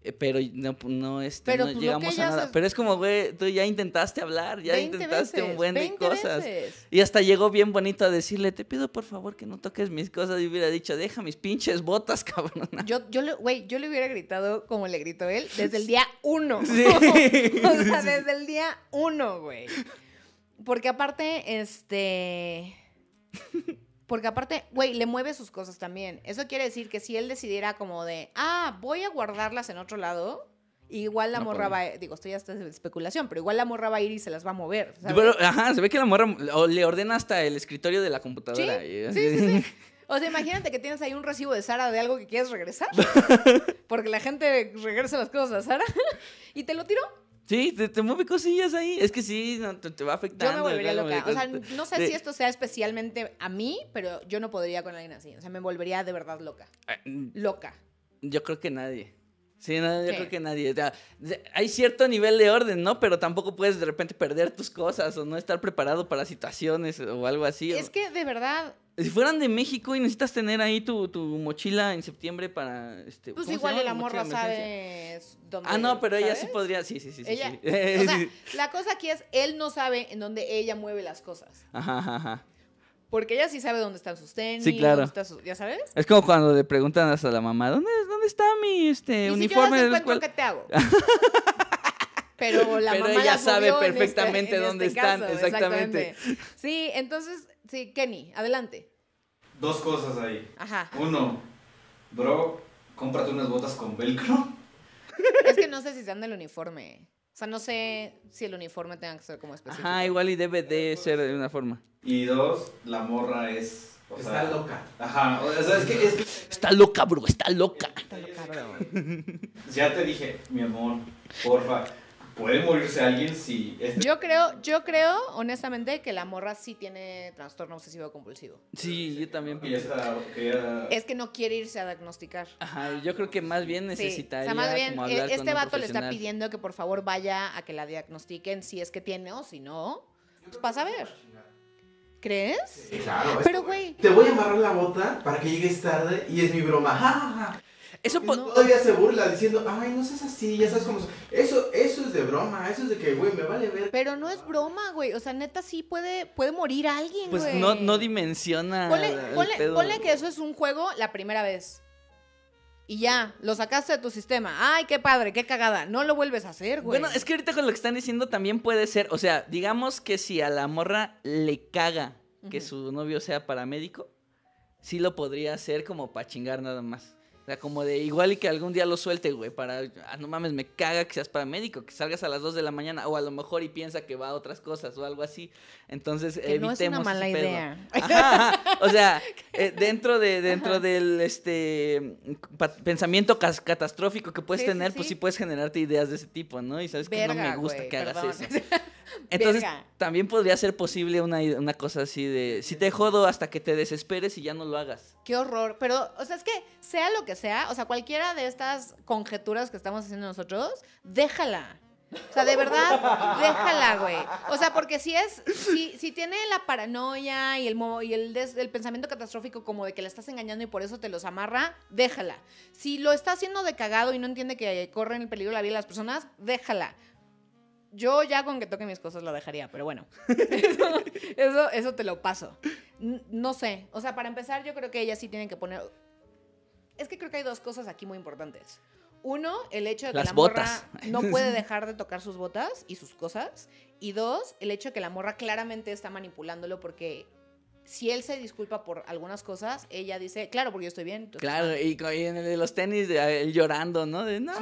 Eh, pues, este, pero no, no, pues, llegamos a nada. Pero es como, güey, tú ya intentaste hablar, ya intentaste un buen de cosas. Y hasta llegó bien bonito a decirle, te pido por favor que no toques mis cosas. Y hubiera dicho, deja mis pinches botas, cabrón. Yo, yo, le, güey, yo le hubiera gritado como le gritó él desde el día uno. o sea, desde el día uno, güey. Porque aparte, este... Porque aparte, güey, le mueve sus cosas también. Eso quiere decir que si él decidiera como de, ah, voy a guardarlas en otro lado, Igual la morra va, digo, esto ya está especulación, pero igual la morra va a ir y se las va a mover. ajá, se ve que la morra le ordena hasta el escritorio de la computadora. ¿Sí? sí, sí, sí. O sea, imagínate que tienes ahí un recibo de Sara de algo que quieres regresar. Porque la gente regresa las cosas a Sara. Y te lo tiró. Sí, te, mueve cosillas ahí. Es que sí, te, va afectando. Yo me volvería loca. o sea, no sé si esto sea especialmente a mí, pero yo no podría con alguien así. O sea, me volvería de verdad loca. Ah, mm. Loca. Yo creo que nadie. Sí, yo creo que nadie. hay cierto nivel de orden, ¿no? Pero tampoco puedes de repente perder tus cosas o no estar preparado para situaciones o algo así. Es que de verdad, si fueran de México y necesitas tener ahí tu, mochila en septiembre para... Este, pues igual el amor lo sabe dónde... Ah, no, pero ella sí podría, sí, sí, sí. sí, O sea, la cosa aquí es, él no sabe en dónde ella mueve las cosas. Ajá, ajá, Porque ella sí sabe dónde están sus tenis. Sí, claro. ¿Ya sabes? Es como cuando le preguntan hasta la mamá, ¿dónde, dónde está mi este, uniforme? Si yo te hago? Pero la mamá ella sabe este, perfectamente en este, dónde están, exactamente. exactamente. Sí, entonces Sí, Kenny, adelante. Dos cosas ahí. Ajá. Uno, bro, cómprate unas botas con velcro. Es que no sé si sean del uniforme. O sea, no sé si el uniforme tenga que ser como específico. Ajá, igual y debe de ser de una forma. Y dos, la morra es. está loca. Ajá. O sea, es que, es que... Está loca, bro, está loca. Está loca, bro. Ya te dije, mi amor, porfa puede morirse alguien si... Este yo creo, yo creo, honestamente, que la morra sí tiene trastorno obsesivo compulsivo. Sí, yo también. pienso. Es que no quiere irse a diagnosticar. Ajá, yo creo que más bien necesita. o sea, más bien, e, Este vato le está pidiendo que por favor vaya a que la diagnostiquen si es que tiene o si no, pues a ver. ¿Crees? claro. Pero, güey. Te voy a amarrar la bota para que llegues tarde y es mi broma. Ja, eso todavía se burla diciendo, ay, no seas así, ya sabes cómo. Eso, eso es de broma, eso es de que, güey, me vale ver. Pero no es broma, güey. O sea, neta, sí puede, puede morir alguien, pues güey. Pues no, no dimensiona. Ponle, que eso es un juego la primera vez. Y ya, lo sacaste de tu sistema. Ay, qué padre, qué cagada. No lo vuelves a hacer, güey. Bueno, es que ahorita con lo que están diciendo también puede ser. O sea, digamos que si a la morra le caga que su novio sea paramédico, sí lo podría hacer como para chingar nada más. O sea, como de igual y que algún día lo suelte, güey, para, ah, no mames, me caga que seas paramédico, que salgas a las 2 de la mañana o a lo mejor y piensa que va a otras cosas o algo así. Entonces, evitemos. No es una mala idea. O sea, eh, dentro de dentro del este pensamiento catastrófico que puedes tener, pues sí puedes generarte ideas de ese tipo, ¿no? Y sabes que no me gusta que hagas eso. Entonces, también podría ser posible una, una cosa así de si te jodo hasta que te desesperes y ya no lo hagas. Qué horror, pero o sea, es que sea lo que sea, o sea, cualquiera de estas conjeturas que estamos haciendo nosotros, déjala. O sea, de verdad, déjala, güey. O sea, porque si es, si, tiene la paranoia y el y el, pensamiento catastrófico como de que la estás engañando y por eso te los amarra, déjala. Si lo está haciendo de cagado y no entiende que corren el peligro la vida de las personas, déjala. Yo ya con que toque mis cosas la dejaría, pero bueno. Eso, eso, eso te lo paso. No sé. O sea, para empezar, yo creo que ella sí tienen que poner es que creo que hay dos cosas aquí muy importantes. Uno, el hecho de que la morra no puede dejar de tocar sus botas y sus cosas. Y dos, el hecho de que la morra claramente está manipulándolo porque si él se disculpa por algunas cosas, ella dice, claro, porque yo estoy bien. claro, ah. y, en el de los tenis, eh, él llorando, ¿no? De, no,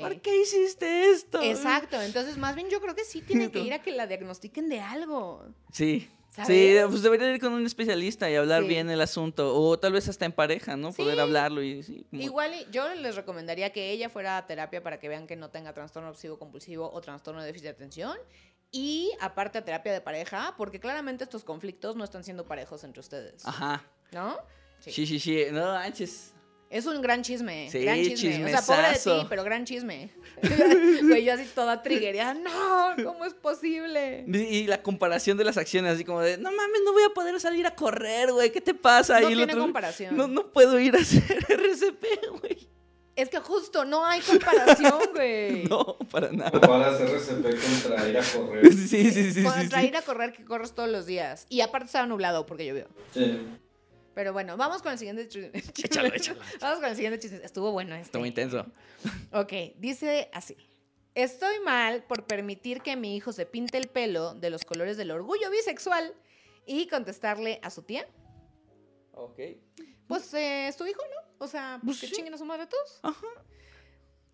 ¿por qué hiciste esto? Exacto, entonces más bien yo creo que sí tiene que ir a que la diagnostiquen de algo. Sí, Sí, pues debería ir con un especialista y hablar bien el asunto. O tal vez hasta en pareja, ¿no? Poder hablarlo y... Igual yo les recomendaría que ella fuera a terapia para que vean que no tenga trastorno obsesivo compulsivo o trastorno de déficit de atención. Y aparte a terapia de pareja, porque claramente estos conflictos no están siendo parejos entre ustedes. Ajá. ¿No? Sí, sí, sí. No, antes... Es un gran chisme. Sí, gran chisme. O sea, pobre de ti, pero gran chisme. Güey, yo así toda triguería. No, ¿cómo es posible? Y la comparación de las acciones, así como de, no mames, no voy a poder salir a correr, güey. ¿Qué te pasa? No tiene comparación. No, no puedo ir a hacer RCP, güey. Es que justo no hay comparación, güey. no, para nada. Para hacer RCP contra ir a correr. Sí, sí, sí. Contra sí, ir a correr que corres todos los días. Y aparte estaba nublado porque llovió. Sí. Pero bueno, vamos con el siguiente chisme. Échalo, échalo, Vamos con el siguiente chisme. Estuvo bueno esto. Estuvo intenso. Ok, dice así. Estoy mal por permitir que mi hijo se pinte el pelo de los colores del orgullo bisexual y contestarle a su tía. Ok. Pues es eh, tu hijo, ¿no? O sea, pues que sí. chinguen a su madre todos. Ajá.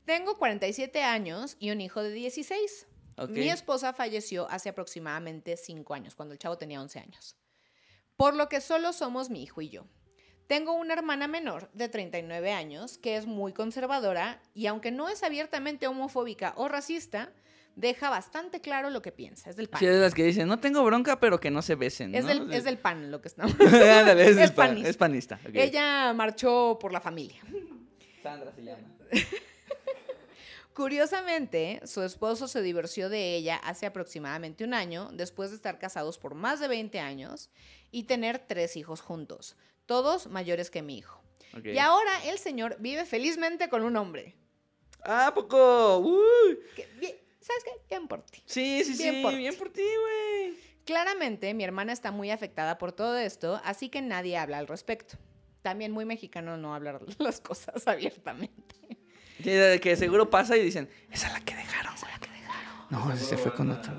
Tengo 47 años y un hijo de 16. Mi esposa falleció hace aproximadamente 5 años, cuando el chavo tenía 11 años por lo que solo somos mi hijo y yo. Tengo una hermana menor de 39 años que es muy conservadora y aunque no es abiertamente homofóbica o racista, deja bastante claro lo que piensa. Es del pan. Sí, es de las que dicen, no tengo bronca, pero que no se besen. Es, del, pan lo que estamos. es, panista. Ella marchó por la familia. Sandra se llama. Curiosamente, su esposo se divorció de ella hace aproximadamente un año, después de estar casados por más de 20 años y tener tres hijos juntos, todos mayores que mi hijo. Y ahora el señor vive felizmente con un hombre. ¡Ah, poco! ¿Sabes qué? Bien por ti. Sí, sí, sí, bien por ti, güey. Claramente, mi hermana está muy afectada por todo esto, así que nadie habla al respecto. También muy mexicano no hablar las cosas abiertamente. Que seguro pasa y dicen, esa es la que dejaron, La que dejaron. No, se fue con otro,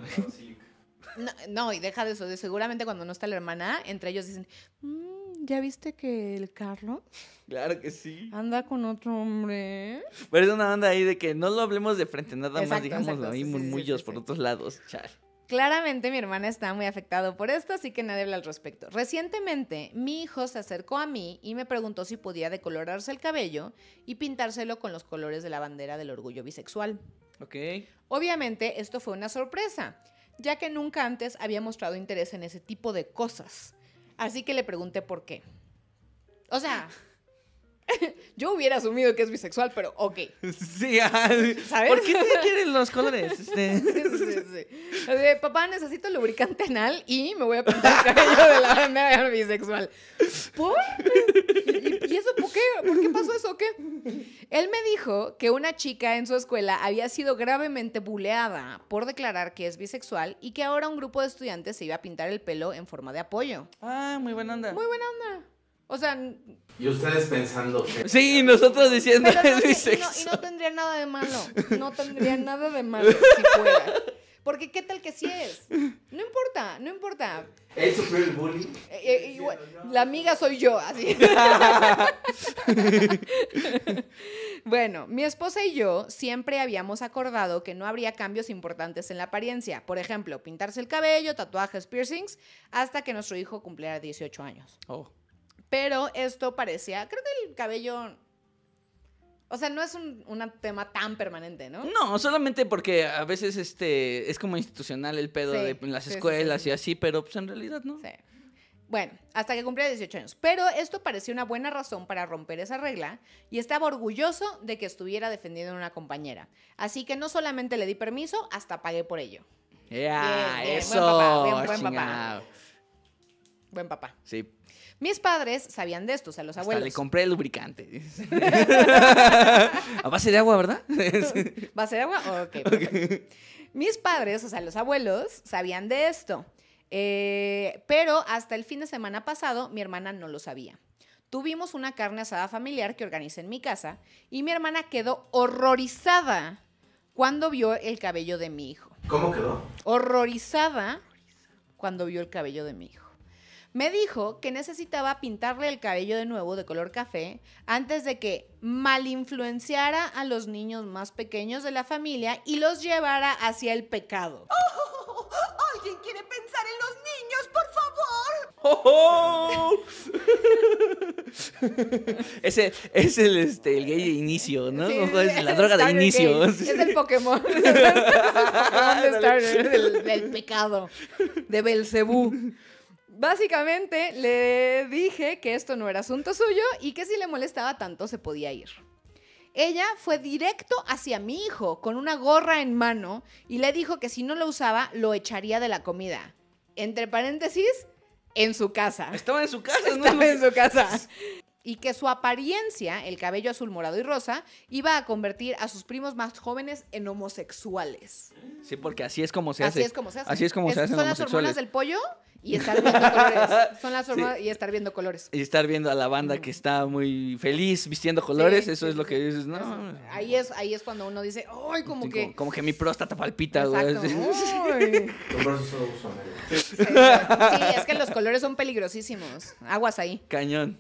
No, y deja de eso. seguramente cuando no está la hermana, entre ellos dicen, mm, ¿ya viste que el Carlos? Claro que sí. Anda con otro hombre. Pero es una onda ahí de que no lo hablemos de frente, nada más digamos ahí, murmullos por otros lados, Char. Claramente mi hermana está muy afectada por esto, así que nadie habla al respecto. Recientemente mi hijo se acercó a mí y me preguntó si podía decolorarse el cabello y pintárselo con los colores de la bandera del orgullo bisexual. Ok. Obviamente esto fue una sorpresa, ya que nunca antes había mostrado interés en ese tipo de cosas. Así que le pregunté por qué. O sea... Yo hubiera asumido que es bisexual, pero ok. Sí, ¿sabes? ¿Por qué te quieren los colores? Este. Sí, sí, sí. papá, necesito lubricante anal y me voy a pintar el cabello de la banda bisexual. ¿Por? ¿Y, ¿Y, eso por qué? ¿Por qué pasó eso? ¿Qué? Él me dijo que una chica en su escuela había sido gravemente buleada por declarar que es bisexual y que ahora un grupo de estudiantes se iba a pintar el pelo en forma de apoyo. Ah, muy buena onda. Muy buena onda. O sea, y ustedes pensando Sí, y nosotros diciendo que no, y no tendría nada de malo. No tendría nada de malo si fuera. Porque qué tal que sí es. No importa, no importa. Él sufrió el bullying. Eh, eh, la amiga soy yo, así. bueno, mi esposa y yo siempre habíamos acordado que no habría cambios importantes en la apariencia. Por ejemplo, pintarse el cabello, tatuajes, piercings, hasta que nuestro hijo cumpliera 18 años. Oh. Pero esto parecía, creo que el cabello o sea, no es un, tema tan permanente, ¿no? No, solamente porque a veces este es como institucional el pedo de en las escuelas y así, pero pues en realidad no. Sí. Bueno, hasta que cumplía 18 años. Pero esto parecía una buena razón para romper esa regla y estaba orgulloso de que estuviera defendiendo a una compañera. Así que no solamente le di permiso, hasta pagué por ello. Ya, eso. Buen papá, buen papá. Buen papá. Sí. Mis padres sabían de esto, o sea, los Hasta abuelos. Le compré el lubricante. A base de agua, ¿verdad? ¿Base de agua? Ok. Mis padres, o sea, los abuelos, sabían de esto. Eh, pero hasta el fin de semana pasado, mi hermana no lo sabía. Tuvimos una carne asada familiar que organizé en mi casa y mi hermana quedó horrorizada cuando vio el cabello de mi hijo. ¿Cómo quedó? Horrorizada cuando vio el cabello de mi hijo. Me dijo que necesitaba pintarle el cabello de nuevo de color café antes de que malinfluenciara a los niños más pequeños de la familia y los llevara hacia el pecado. ¿Alguien quiere pensar en los niños, por favor? Oh, Ese es este, el, gay de inicio, ¿no? es la droga de inicio. Es el Pokémon. es el del, pecado, de Belcebú. Básicamente le dije que esto no era asunto suyo y que si le molestaba tanto se podía ir. Ella fue directo hacia mi hijo con una gorra en mano y le dijo que si no lo usaba lo echaría de la comida. Entre paréntesis, en su casa. Estaba en su casa, Estaba en su casa. Pues, y que su apariencia, el cabello azul, morado y rosa, iba a convertir a sus primos más jóvenes en homosexuales. Sí, porque así es como se hace. Así es como se hace. Así es como se hacen Son las hormonas del pollo y estar viendo colores. Son las hormonas y estar viendo colores. Y estar viendo a la banda que está muy feliz vistiendo colores, eso es lo que dices, ¿no? Ahí es, ahí es cuando uno dice, ¡ay, como que! Como, que mi próstata palpita, güey. sí, es que los colores son peligrosísimos. Aguas ahí. Cañón.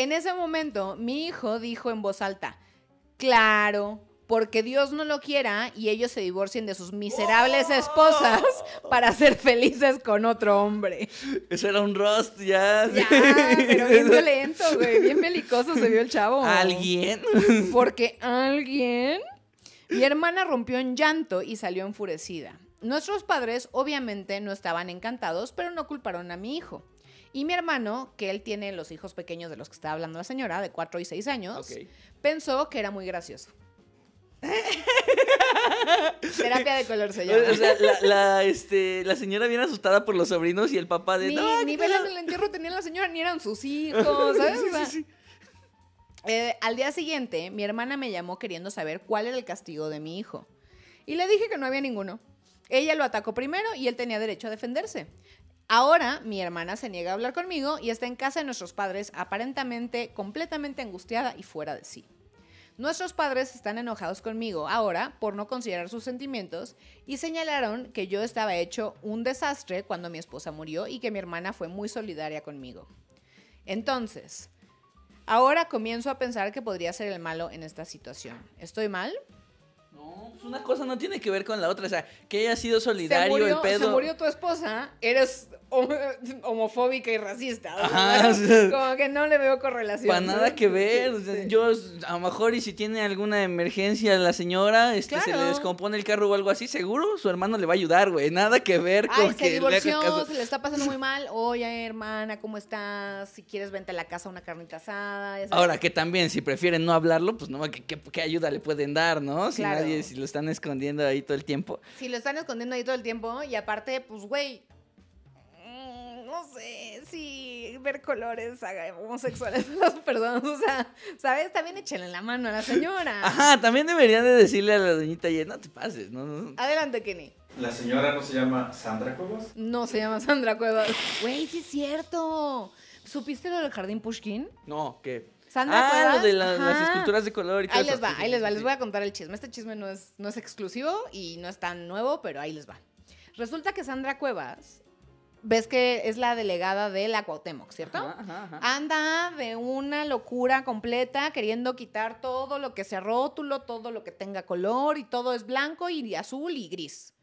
En ese momento, mi hijo dijo en voz alta, claro, porque Dios no lo quiera y ellos se divorcien de sus miserables ¡Oh! esposas para ser felices con otro hombre. Eso era un rost, ya. Ya, pero bien violento, güey, bien belicoso se vio el chavo. ¿Alguien? Porque alguien... Mi hermana rompió en llanto y salió enfurecida. Nuestros padres obviamente no estaban encantados, pero no culparon a mi hijo. Y mi hermano, que él tiene los hijos pequeños de los que está hablando la señora, de 4 y 6 años, pensó que era muy gracioso. Terapia de color señor. O sea, este, la, señora viene asustada por los sobrinos y el papá de. Ni, ni vela en el entierro tenía la señora, ni eran sus hijos, ¿sabes? Eh, al día siguiente, mi hermana me llamó queriendo saber cuál era el castigo de mi hijo. Y le dije que no había ninguno. Ella lo atacó primero y él tenía derecho a defenderse. Ahora mi hermana se niega a hablar conmigo y está en casa de nuestros padres aparentemente completamente angustiada y fuera de sí. Nuestros padres están enojados conmigo ahora por no considerar sus sentimientos y señalaron que yo estaba hecho un desastre cuando mi esposa murió y que mi hermana fue muy solidaria conmigo. Entonces, ahora comienzo a pensar que podría ser el malo en esta situación. ¿Estoy mal? No, pues una cosa no tiene que ver con la otra. O sea, que haya sido solidario el pedo. Se murió tu esposa, eres homofóbica y racista. como que no le veo correlación. Para nada que ver. Yo, a lo mejor, y si tiene alguna emergencia la señora, este, se le descompone el carro o algo así, seguro su hermano le va a ayudar, güey. Nada que ver con se que divorció, le se le está pasando muy mal. Oye, hermana, ¿cómo estás? Si quieres, vente a la casa una carnita asada. Ahora, que también, si prefieren no hablarlo, pues no, ¿qué, ayuda le pueden dar, no? Si nadie, si lo están escondiendo ahí todo el tiempo. Si lo están escondiendo ahí todo el tiempo, y aparte, pues, güey, no sé si ver colores homosexuales a las personas. O sea, ¿sabes? También échenle la mano a la señora. Ajá, también deberían de decirle a la doñita y, no te pases. No, Adelante, Kenny. ¿La señora no se llama Sandra Cuevas? No se llama Sandra Cuevas. Güey, sí es cierto. ¿Supiste lo del jardín Pushkin? No, ¿qué? Sandra ah, Cuevas. lo de las esculturas de color y Ahí les va, ahí les va. Les voy a contar el chisme. Este chisme no es, no es exclusivo y no es tan nuevo, pero ahí les va. Resulta que Sandra Cuevas ves que es la delegada de la Cuauhtémoc, ¿cierto? Anda de una locura completa queriendo quitar todo lo que sea rótulo, todo lo que tenga color y todo es blanco y azul y gris.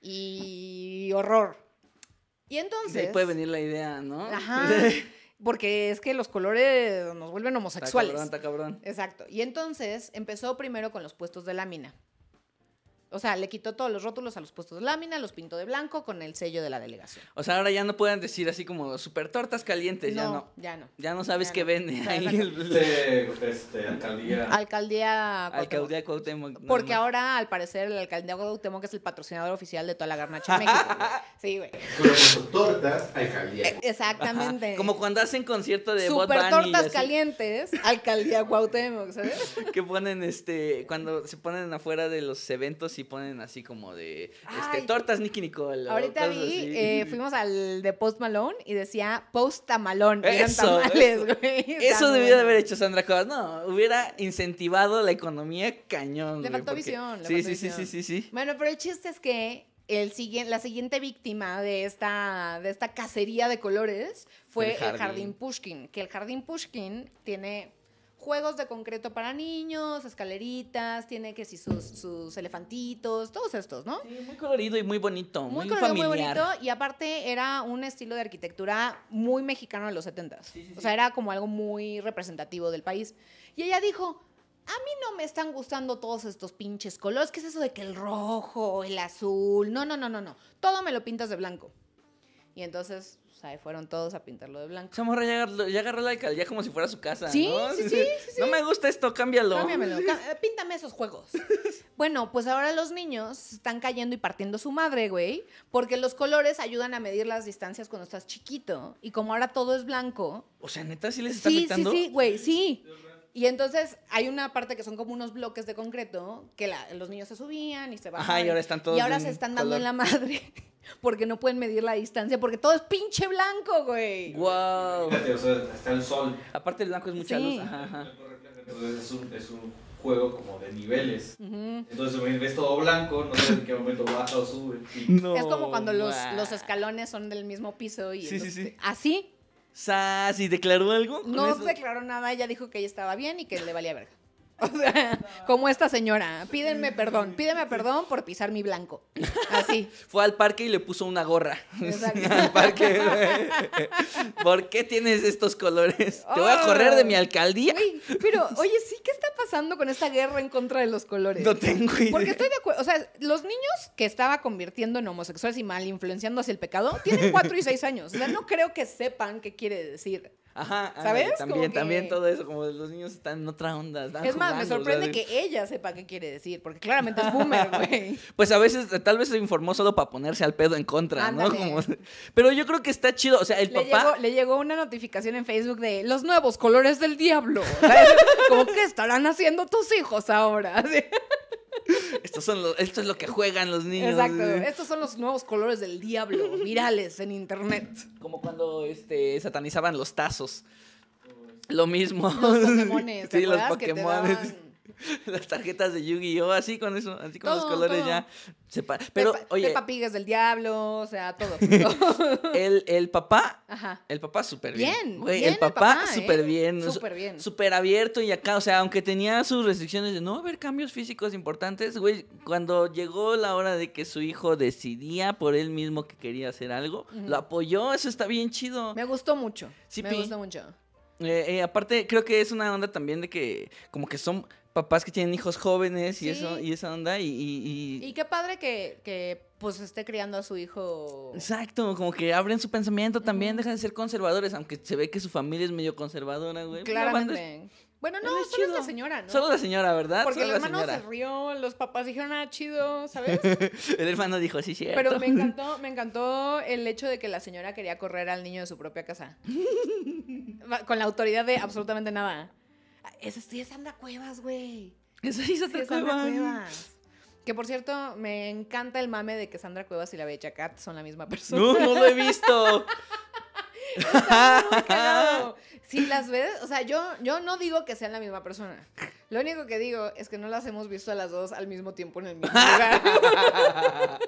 Y horror. Y entonces... De ahí puede venir la idea, ¿no? Ajá. Porque es que los colores nos vuelven homosexuales. cabrón. Exacto. Y entonces empezó primero con los puestos de la mina. O sea, le quitó todos los rótulos a los puestos de lámina, los pintó de blanco con el sello de la delegación. O sea, ahora ya no pueden decir así como super tortas calientes, no, ya no. Ya no. Ya no sabes qué vende ahí. Este, este, alcaldía. Alcaldía. Cuauhtémoc. Porque ahora, al parecer, la alcaldía de Cuauhtémoc es el patrocinador oficial de toda la garnacha México. Sí, güey. tortas, alcaldía. Eh, exactamente. como cuando hacen concierto de Super tortas calientes, alcaldía Cuauhtémoc, ¿sabes? que ponen este, cuando se ponen afuera de los eventos y y ponen así como de este, tortas Nicky Nicole. Ahorita vi, eh, fuimos al de Post Malone y decía Post Tamalón. Eso, tamales, Eso debió de haber hecho Sandra Cuevas. No, hubiera incentivado la economía cañón. De facto visión. sí, sí, sí, sí, sí, Bueno, pero el chiste es que el siguiente, la siguiente víctima de esta, de esta cacería de colores fue el jardín Pushkin, que el jardín Pushkin tiene juegos de concreto para niños, escaleritas, tiene que si sus, elefantitos, todos estos, ¿no? Sí, muy colorido y muy bonito. Muy, colorido, familiar. muy bonito. Y aparte era un estilo de arquitectura muy mexicano de los 70 O sea, era como algo muy representativo del país. Y ella dijo, a mí no me están gustando todos estos pinches colores. ¿Qué es eso de que el rojo, el azul? No, no, no, no, no. Todo me lo pintas de blanco. Y entonces sea, fueron todos a pintarlo de blanco. Zamorra ya, ya agarró la alcaldía como si fuera su casa. Sí, ¿no? sí, sí, sí, No me gusta esto, cámbialo. Cámbiamelo, píntame esos juegos. bueno, pues ahora los niños están cayendo y partiendo su madre, güey, porque los colores ayudan a medir las distancias cuando estás chiquito. Y como ahora todo es blanco. O sea, neta, sí les está sí, Sí, sí, güey, sí. Y entonces hay una parte que son como unos bloques de concreto que los niños se subían y se bajaban. y ahora están todos. Y ahora se están dando en la madre porque no pueden medir la distancia porque todo es pinche blanco, güey. Wow. Fíjate, o sea, está el sol. Aparte el blanco es mucha luz. Ajá, Entonces es un, es un juego como de niveles. Entonces ves todo blanco, no sé en qué momento baja o sube. es como cuando los, escalones son del mismo piso y así ¿Sas? declaró algo? No declaró nada, ella dijo que ella estaba bien y que le valía verga. O sea, como esta señora, pídenme perdón, pídeme perdón por pisar mi blanco. Así. Fue al parque y le puso una gorra. Exacto. ¿Por qué tienes estos colores? Te voy a correr de mi oh. alcaldía. pero, oye, sí, ¿qué está pasando con esta guerra en contra de los colores? No tengo Porque estoy de acuerdo. O sea, los niños que estaba convirtiendo en homosexuales y mal influenciando hacia el pecado tienen 4 y 6 años. O sea, no creo que sepan qué quiere decir. Ajá, ¿sabes? también, también todo eso, como los niños están en otra onda. es más, me sorprende que ella sepa qué quiere decir, porque claramente es boomer, güey. pues a veces, tal vez se informó solo para ponerse al pedo en contra, ¿no? Pero yo creo que está chido, o sea, el papá... le llegó una notificación en Facebook de los nuevos colores del diablo. como, ¿qué estarán haciendo tus hijos ahora? Estos son los, esto es lo que juegan los niños. Exacto. Estos son los nuevos colores del diablo, virales en internet. Como cuando este, satanizaban los tazos. Pues, lo mismo. sí, los Pokémones. Las tarjetas de Yu-Gi-Oh! así con eso, así con los colores ya. pero, oye. Pepa del diablo, o sea, todo. el, papá, el papá súper bien. El papá, ¿eh? súper bien. Súper bien. Súper abierto y acá, o sea, aunque tenía sus restricciones de no haber cambios físicos importantes, güey, cuando llegó la hora de que su hijo decidía por él mismo que quería hacer algo, lo apoyó, eso está bien chido. Me gustó mucho. me gustó mucho. Eh, eh, aparte, creo que es una onda también de que, como que son, papás que tienen hijos jóvenes y, eso, y esa onda. Y, y, qué padre que, pues esté criando a su hijo. Exacto, como que abren su pensamiento también, dejan de ser conservadores, aunque se ve que su familia es medio conservadora, güey. Claramente. Bueno, no, solo es la señora, ¿no? Solo la señora, ¿verdad? Porque el hermano se rió, los papás dijeron, ah, chido, ¿sabes? el hermano dijo, sí, sí. Pero me encantó, me encantó el hecho de que la señora quería correr al niño de su propia casa. Con la autoridad de absolutamente nada. Esa es Sandra Cuevas, güey. Eso es Sandra, Cuevas. Que por cierto, me encanta el mame de que Sandra Cuevas y la Bella Cat son la misma persona. No, no lo he visto. si las ves, o sea, yo, yo no digo que sean la misma persona. Lo único que digo es que no las hemos visto a las dos al mismo tiempo en el mismo lugar.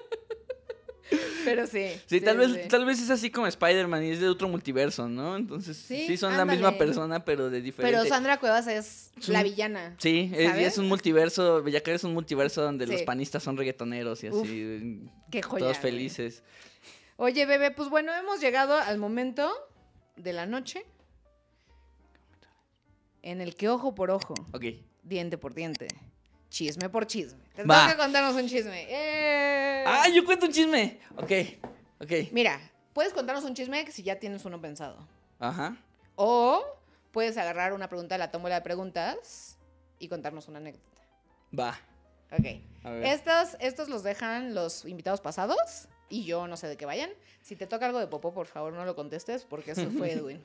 Pero sí. Sí, tal, Vez, tal vez es así como Spider-Man y es de otro multiverso, ¿no? Entonces, sí, son la misma persona, pero de diferente. Pero Sandra Cuevas es la villana. Sí, es, un multiverso. que es un multiverso donde los panistas son reggaetoneros y así. qué joya, Todos eh. felices. Oye, bebé, pues bueno, hemos llegado al momento de la noche en el que ojo por ojo, diente por diente, chisme por chisme. Tendrás que contarnos un chisme. Eh. ¡Ah, yo cuento un chisme! Ok, ok. Mira, puedes contarnos un chisme si ya tienes uno pensado. Ajá. O puedes agarrar una pregunta de la tómbola de preguntas y contarnos una anécdota. Va. Ok. Estos, estos los dejan los invitados pasados y yo no sé de qué vayan. Si te toca algo de Popó, por favor no lo contestes porque eso fue Edwin.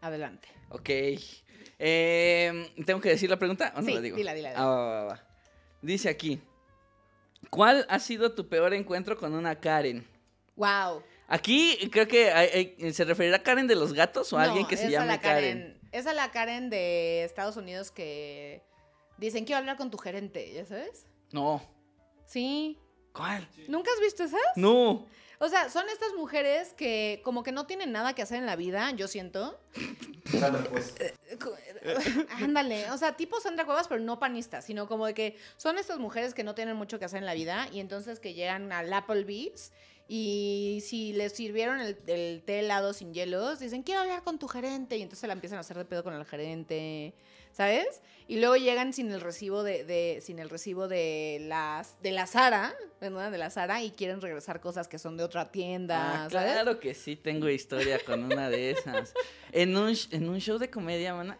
Adelante. Ok. Em, ¿Tengo que decir la pregunta o no sí, la digo? Dila, dila, ah, Dice aquí: ¿Cuál ha sido tu peor encuentro con una Karen? Wow. Aquí creo que se referirá a Karen de los gatos o a alguien que se llame Karen. Karen. Esa es la Karen de Estados Unidos que dicen que a hablar con tu gerente, ¿ya sabes? No. Sí. ¿Cuál? ¿Nunca has visto esas? No. O sea, son estas mujeres que como que no tienen nada que hacer en la vida, yo siento. Sandra, Cuevas. Eh, ándale, o sea, tipo Sandra Cuevas, pero no panista, sino como de que son estas mujeres que no tienen mucho que hacer en la vida y entonces que llegan al Applebee's y si les sirvieron el, el té helado sin hielos, dicen, quiero hablar con tu gerente y entonces la empiezan a hacer de pedo con el gerente. ¿sabes? Y luego llegan sin el recibo de, de sin el recibo de las de la Sara, De la y quieren regresar cosas que son de otra tienda. Ah, claro que sí, tengo historia con una de esas. en un, en un show de comedia, mana,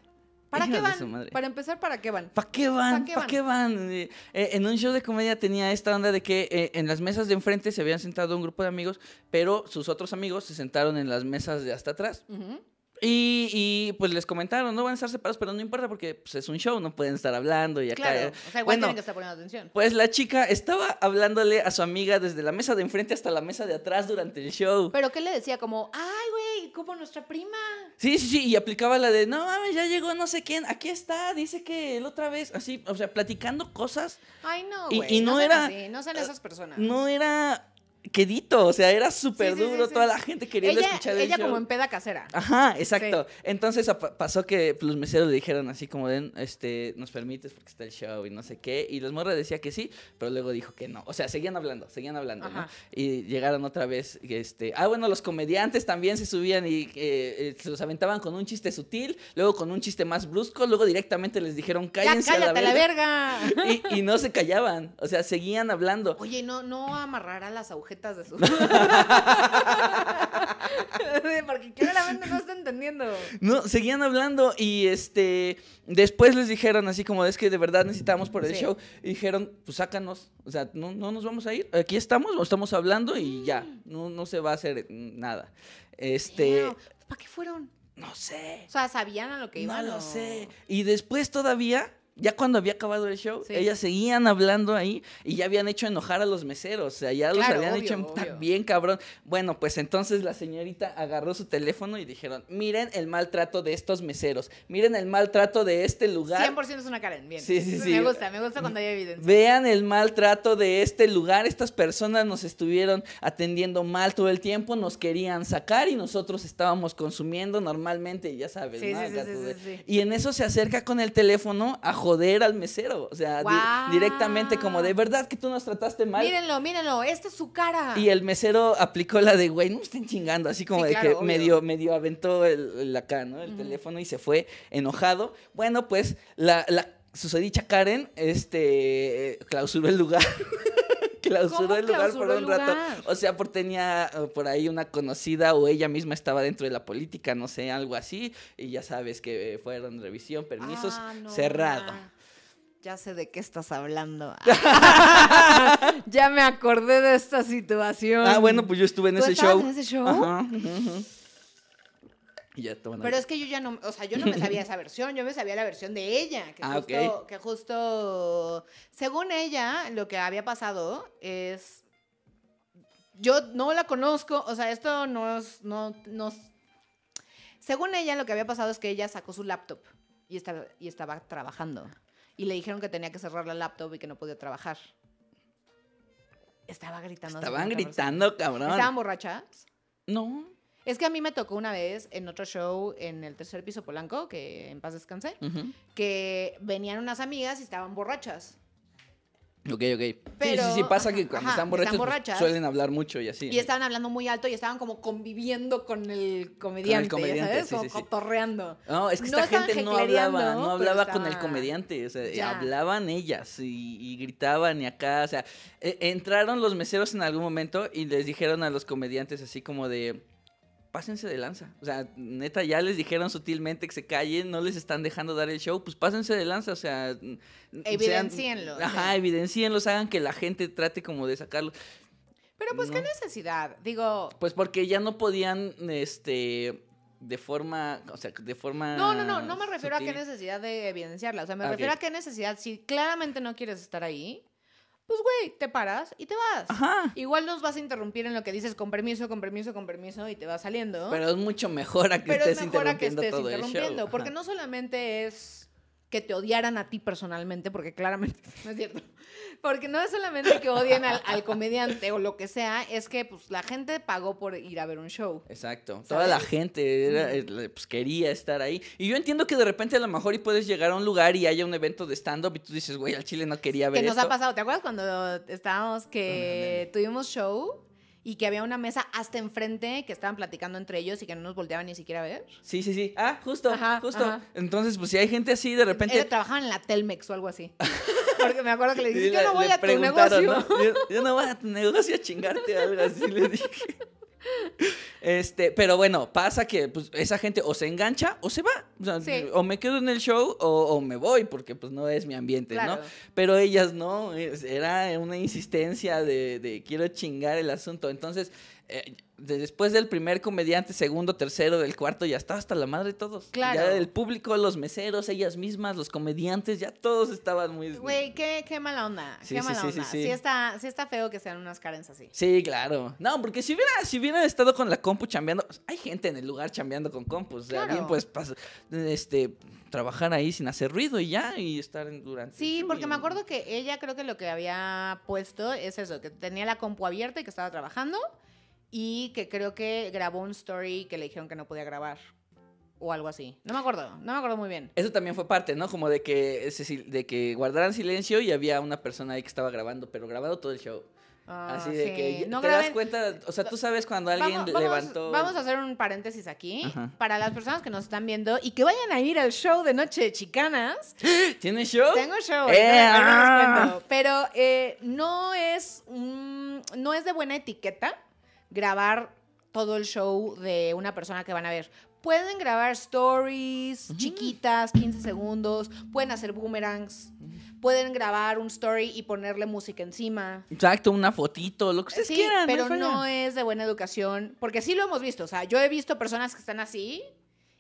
¿Para qué van? Para empezar, ¿para qué van? ¿Para qué van? ¿Para qué van? Eh, eh, en un show de comedia tenía esta onda de que eh, en las mesas de enfrente se habían sentado un grupo de amigos, pero sus otros amigos se sentaron en las mesas de hasta atrás. Y, pues les comentaron, no van a estar separados, pero no importa porque pues, es un show, no pueden estar hablando y acá. Claro, o sea, igual tienen que estar poniendo atención. Pues la chica estaba hablándole a su amiga desde la mesa de enfrente hasta la mesa de atrás durante el show. Pero ¿qué le decía? Como, ay, güey, como nuestra prima. Sí, sí, sí, y aplicaba la de, no mames, ya llegó no sé quién, aquí está, dice que la otra vez, así, o sea, platicando cosas. Ay, no, güey. Y, no, era. no eh, esas personas. No era quedito, o sea, era súper duro, toda la gente queriendo escuchar el Ella como en peda casera. Ajá, exacto. Entonces pasó que pues, los meseros le dijeron así como, den, este, nos permites porque está el show y no sé qué, y los morras decía que sí, pero luego dijo que no, o sea, seguían hablando, seguían hablando, ¿no? Y llegaron otra vez, este, ah, bueno, los comediantes también se subían y eh, eh, se los aventaban con un chiste sutil, luego con un chiste más brusco, luego directamente les dijeron, cállense a la verga. Y, no se callaban, o sea, seguían hablando. Oye, no, no a las agujetas de Porque no está entendiendo. No, seguían hablando y este. Después les dijeron así como es que de verdad necesitamos por el show. dijeron, pues sácanos. O sea, no, nos vamos a ir. Aquí estamos, estamos hablando y ya. Mm. No, se va a hacer nada. Este. ¿Para qué fueron? No sé. O sea, ¿sabían a lo que iban? No lo sé. Y después todavía ya cuando había acabado el show, ellas seguían hablando ahí y ya habían hecho enojar a los meseros, o sea, ya los habían hecho bien cabrón. Bueno, pues entonces la señorita agarró su teléfono y dijeron, miren el maltrato de estos meseros, miren el maltrato de este lugar. 100% es una Karen, bien. Sí, sí, sí. Me gusta, me gusta cuando hay evidencia. Vean el maltrato de este lugar, estas personas nos estuvieron atendiendo mal todo el tiempo, nos querían sacar y nosotros estábamos consumiendo normalmente, ya sabes, ¿no? Y en eso se acerca con el teléfono a joder al mesero. O sea, directamente como de verdad que tú nos trataste mal. Mírenlo, mírenlo, esta es su cara. Y el mesero aplicó la de, güey, no estén chingando. Así como de que medio, medio aventó el, ¿no? El teléfono y se fue enojado. Bueno, pues la, la Karen este, clausuró el lugar. clausuró el lugar por un rato. O sea, por tenía eh, por ahí una conocida o ella misma estaba dentro de la política, no sé, algo así. Y ya sabes que eh, fueron revisión, permisos, ah, cerrado. Ya. sé de qué estás hablando. ya me acordé de esta situación. Ah, bueno, pues yo estuve en, ese, show. en ese show. Ajá. Pero es que yo ya no, o sea, yo no me sabía esa versión, yo me sabía la versión de ella, ah, que, justo, según ella, lo que había pasado es, yo no la conozco, o sea, esto no es, no, no, según ella, lo que había pasado es que ella sacó su laptop y estaba, y estaba trabajando, y le dijeron que tenía que cerrar la laptop y que no podía trabajar. Estaba gritando. Estaban gritando, cabrón. ¿Estaban borrachas? No. Es que a mí me tocó una vez en otro show en el tercer piso Polanco, que en paz descansé, que venían unas amigas y estaban borrachas. Ok, ok. sí, sí, pasa que cuando están, pues, borrachas, suelen hablar mucho y así. Y estaban hablando muy alto y estaban como conviviendo con el comediante, con el comediante ¿sabes? Sí, cotorreando. No, es que esta gente no hablaba, no hablaba con el comediante, o sea, hablaban ellas y, gritaban y acá, o sea, e, entraron los meseros en algún momento y les dijeron a los comediantes así como de pásense de lanza. O sea, neta, ya les dijeron sutilmente que se callen, no les están dejando dar el show, pues pásense de lanza, o sea... Evidencienlos. Ajá, evidencienlos, hagan que la gente trate como de sacarlos. Pero pues, ¿qué necesidad? Digo... Pues porque ya no podían, este... De forma, o sea, de forma... No, no, no, no me refiero a qué necesidad de evidenciarla, o sea, me ah, refiero a qué necesidad, si claramente no quieres estar ahí, pues güey, te paras y te vas. Ajá. Igual nos vas a interrumpir en lo que dices con permiso, con permiso, con permiso y te vas saliendo. Pero es mucho mejor a que estés interrumpiendo que interrumpiendo, Porque no solamente es que te odiaran a ti personalmente, porque claramente no es cierto. Porque no es solamente que odien al, comediante o lo que sea, es que pues la gente pagó por ir a ver un show. Exacto. Toda la gente eh, pues, quería estar ahí. Y yo entiendo que de repente a lo mejor y puedes llegar a un lugar y haya un evento de stand-up y tú dices, güey, al chile no quería ver. Que nos ha pasado. ¿Te acuerdas cuando estábamos que tuvimos show? y que había una mesa hasta enfrente que estaban platicando entre ellos y que no nos volteaban ni siquiera a ver. Sí, sí, sí. Ah, justo, justo. Entonces, pues si hay gente así, de repente... trabajaban en la Telmex o algo así. Porque me acuerdo que le dije, yo no voy a tu negocio. Yo, no voy a tu negocio a chingarte algo así, le dije. Este, pero bueno, pasa que pues, esa gente o se engancha o se va. O, sea, o me quedo en el show o, me voy, porque pues no es mi ambiente, ¿no? Pero ellas no, era una insistencia de, de quiero chingar el asunto. Entonces, eh, después del primer comediante, segundo, tercero, del cuarto, ya estaba hasta la madre de todos. Claro. Ya el público, los meseros, ellas mismas, los comediantes, ya todos estaban muy. Güey, qué, qué, mala onda. Sí, qué mala sí, onda. Sí, sí, está, sí está feo que sean unas carencias así. Sí, claro. No, porque si hubiera, si hubiera estado con la compu chambeando, hay gente en el lugar chambeando con compus. bien, pues, este, trabajar ahí sin hacer ruido y ya, y estar en durante. Sí, porque me acuerdo que ella creo que lo que había puesto es eso, que tenía la compu abierta y que estaba trabajando y que creo que grabó un story que le dijeron que no podía grabar o algo así. No me acuerdo, no me acuerdo muy bien. Eso también fue parte, ¿no? Como de que, de que guardaran silencio y había una persona ahí que estaba grabando, pero grabado todo el show. Ah, así de que no te das cuenta, o sea, tú sabes cuando alguien levantó. Vamos a hacer un paréntesis aquí para las personas que nos están viendo y que vayan a ir al show de Noche de Chicanas. ¿Tienes show? Tengo show. Eh, ah. pero eh, no es no es de buena etiqueta grabar todo el show de una persona que van a ver. Pueden grabar stories chiquitas, 15 segundos, pueden hacer boomerangs, pueden grabar un story y ponerle música encima. Exacto, una fotito, lo que ustedes quieran. Pero no, es de buena educación, porque sí lo hemos visto, o sea, yo he visto personas que están así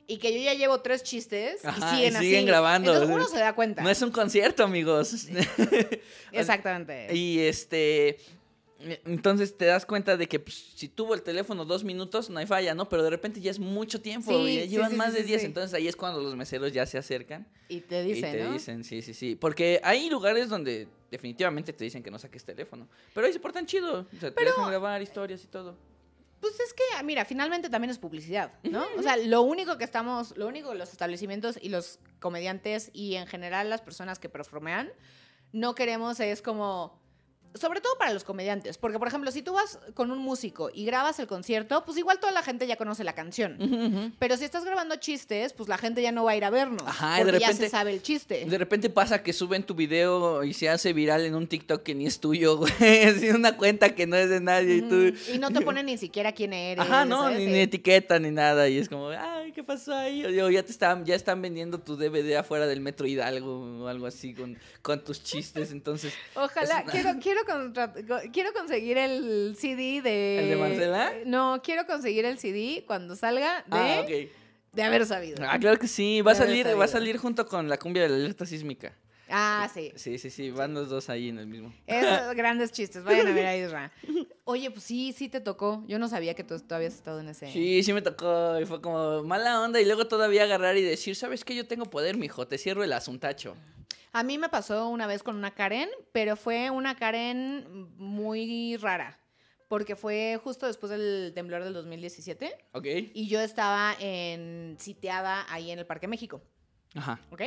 y que yo ya llevo tres chistes y siguen, y grabando. uno se da cuenta. No es un concierto, amigos. Exactamente. y este, eh, entonces te das cuenta de que pues, si tuvo el teléfono dos minutos, no hay falla, ¿no? Pero de repente ya es mucho tiempo, y ya llevan más de 10, Entonces ahí es cuando los meseros ya se acercan. Y te dicen. Y te dicen, sí, sí, sí. Porque hay lugares donde definitivamente te dicen que no saques teléfono. Pero ahí se portan chido. O sea, teléfono te dejan grabar historias y todo. Pues es que, ah, mira, finalmente también es publicidad, ¿no? O sea, lo único que estamos, lo único los establecimientos y los comediantes y en general las personas que performean, no queremos es como sobre todo para los comediantes, porque por ejemplo, si tú vas con un músico y grabas el concierto, pues igual toda la gente ya conoce la canción. Pero si estás grabando chistes, pues la gente ya no va a ir a vernos, Ajá, de repente, ya se sabe el chiste. De repente pasa que suben tu video y se hace viral en un TikTok que ni es tuyo, güey, en una cuenta que no es de nadie y tú no te ponen ni siquiera quién eres. Ajá, no, ni, etiqueta ni nada y es como, ay, ¿qué pasó ahí? O ya te están ya están vendiendo tu DVD afuera del Metro Hidalgo o algo así con, con tus chistes, entonces Ojalá quiero quiero conseguir el CD de. ¿El de Marcela? No, quiero conseguir el CD cuando salga ah, de. Ah, De haber sabido. Ah, claro que sí. Va a salir, va a salir junto con la cumbia de la alerta sísmica. Ah, sí. Sí, sí, sí, van los dos ahí en el mismo. Esos grandes chistes, vayan a ver ahí. Oye, pues sí, sí te tocó. Yo no sabía que tú, tú habías estado en ese. Sí, sí me tocó. Y fue como mala onda. Y luego todavía agarrar y decir, ¿sabes qué? Yo tengo poder, mijo. Te cierro el asuntacho. A mí me pasó una vez con una Karen, pero fue una Karen muy rara, porque fue justo después del temblor del 2017. Ok. Y yo estaba en sitiada ahí en el Parque México. Ajá. ¿Ok?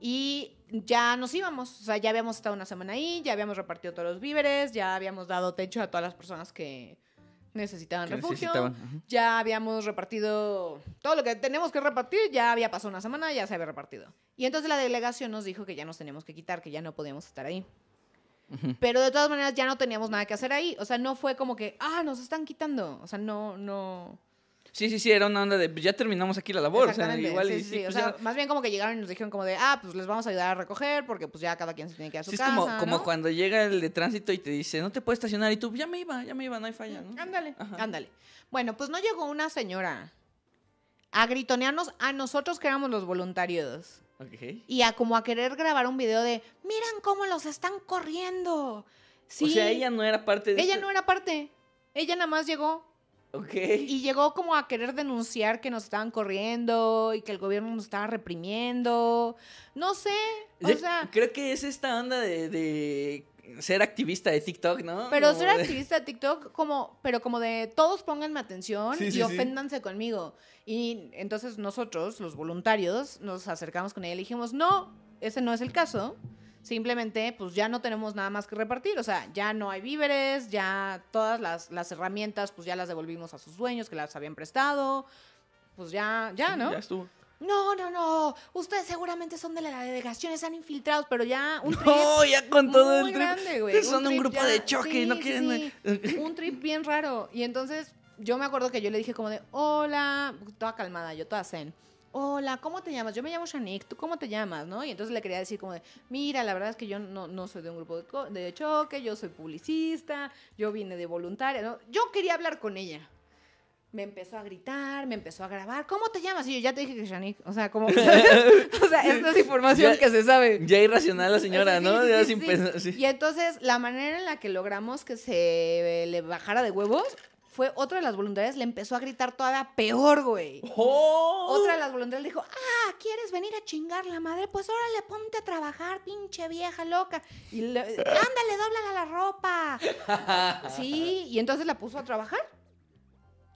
Y ya nos íbamos, o sea, ya habíamos estado una semana ahí, ya habíamos repartido todos los víveres, ya habíamos dado techo a todas las personas que, necesitaban refugio. Ya habíamos repartido todo lo que tenemos que repartir, ya había pasado una semana, ya se había repartido. Y entonces la delegación nos dijo que ya nos teníamos que quitar, que ya no podíamos estar ahí. Pero de todas maneras ya no teníamos nada que hacer ahí. O sea, no fue como que, ah, nos están quitando. O sea, no, no. Sí, sí, sí, era una onda de, pues, ya terminamos aquí la labor. O sea, sí, o pues sea, más bien como que llegaron y nos dijeron como de, ah, pues les vamos a ayudar a recoger porque pues ya cada quien se tiene que a su Es como, cuando llega el de tránsito y te dice, no te puedes estacionar y tú, ya me iba, ya me iba, no hay falla, Ándale, ándale. Bueno, pues no llegó una señora a gritonearnos a nosotros que éramos los voluntarios. Y a como a querer grabar un video de, miran cómo los están corriendo. Sí. O sea, ella no era parte de... Ella este no era parte. Ella nada más llegó y llegó como a querer denunciar que nos estaban corriendo y que el gobierno nos estaba reprimiendo. No sé. O sea. Creo que es esta onda de, ser activista de TikTok, ¿no? Pero ser activista de TikTok, como, pero como de todos pónganme atención y oféndanse conmigo. Y entonces nosotros, los voluntarios, nos acercamos con ella y dijimos, no, ese no es el caso. Simplemente, pues ya no tenemos nada más que repartir, o sea, ya no hay víveres, ya todas las, herramientas, pues ya las devolvimos a sus dueños que las habían prestado, pues ya, ya, ¿no? Ya estuvo. No, no, no. Ustedes seguramente son de la delegación, están infiltrados, pero ya un trip. No, ya con todo el trip. Son un, grupo de choque y no quieren. un trip bien raro. Y entonces yo me acuerdo que yo le dije como de, hola, toda calmada, yo toda zen hola, ¿cómo te llamas? Yo me llamo Shanik, ¿tú cómo te llamas? ¿No? Y entonces le quería decir como de, mira, la verdad es que yo no, no soy de un grupo de, choque, yo soy publicista, yo vine de voluntaria, ¿no? Yo quería hablar con ella. Me empezó a gritar, me empezó a grabar. ¿Cómo te llamas? Y yo ya te dije que Shanik. O sea, como. o sea, esta es información que se sabe. Ya irracional la señora, ¿no? y entonces, la manera en la que logramos que se le bajara de huevos fue de las voluntarias, le empezó a gritar todavía peor, güey. Oh. Otra de las voluntarias le dijo, ah, ¿quieres venir a chingar la madre? Pues ahora le ponte a trabajar, pinche vieja loca. Y le, ándale, dóblala la ropa. sí, y entonces la puso a trabajar.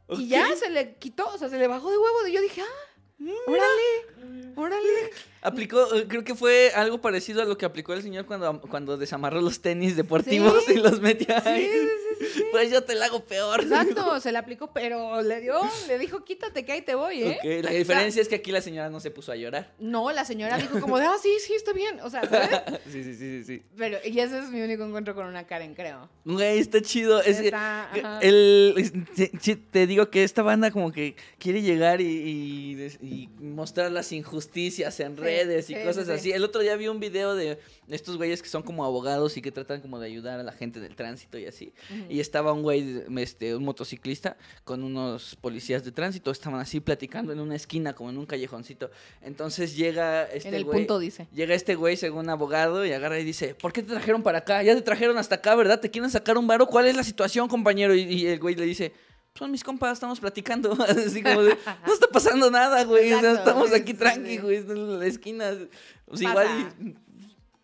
Y ya se le quitó, o sea, se le bajó de huevo. Y yo dije, ah, órale, órale. Aplicó, eh, creo que fue algo parecido a lo que aplicó el señor cuando, cuando desamarró los tenis deportivos y los metió ahí. sí, sí. Pues yo te la hago peor. Exacto, se la aplicó, pero le dio, le dijo, quítate que ahí te voy, ¿eh? La diferencia es que aquí la señora no se puso a llorar. No, la señora dijo como de, ah, sí, sí, está bien. O sea, sí, sí, sí, sí, Pero, y ese es mi único encuentro con una Karen, creo. Güey, está chido. Es te, digo que esta banda como que quiere llegar y, mostrar las injusticias en redes y cosas así. El otro día vi un video de estos güeyes que son como abogados y que tratan como de ayudar a la gente del tránsito y así y estaba un güey, este, un motociclista con unos policías de tránsito, estaban así platicando en una esquina, como en un callejoncito. Entonces llega este en el güey. Punto dice. Llega este güey, según abogado, y agarra y dice, ¿por qué te trajeron para acá? Ya te trajeron hasta acá, ¿verdad? ¿Te quieren sacar un varo? ¿Cuál es la situación, compañero? Y, el güey le dice, son pues mis compas, estamos platicando. Así como de, no está pasando nada, güey. estamos aquí tranqui, güey, en la esquina. igual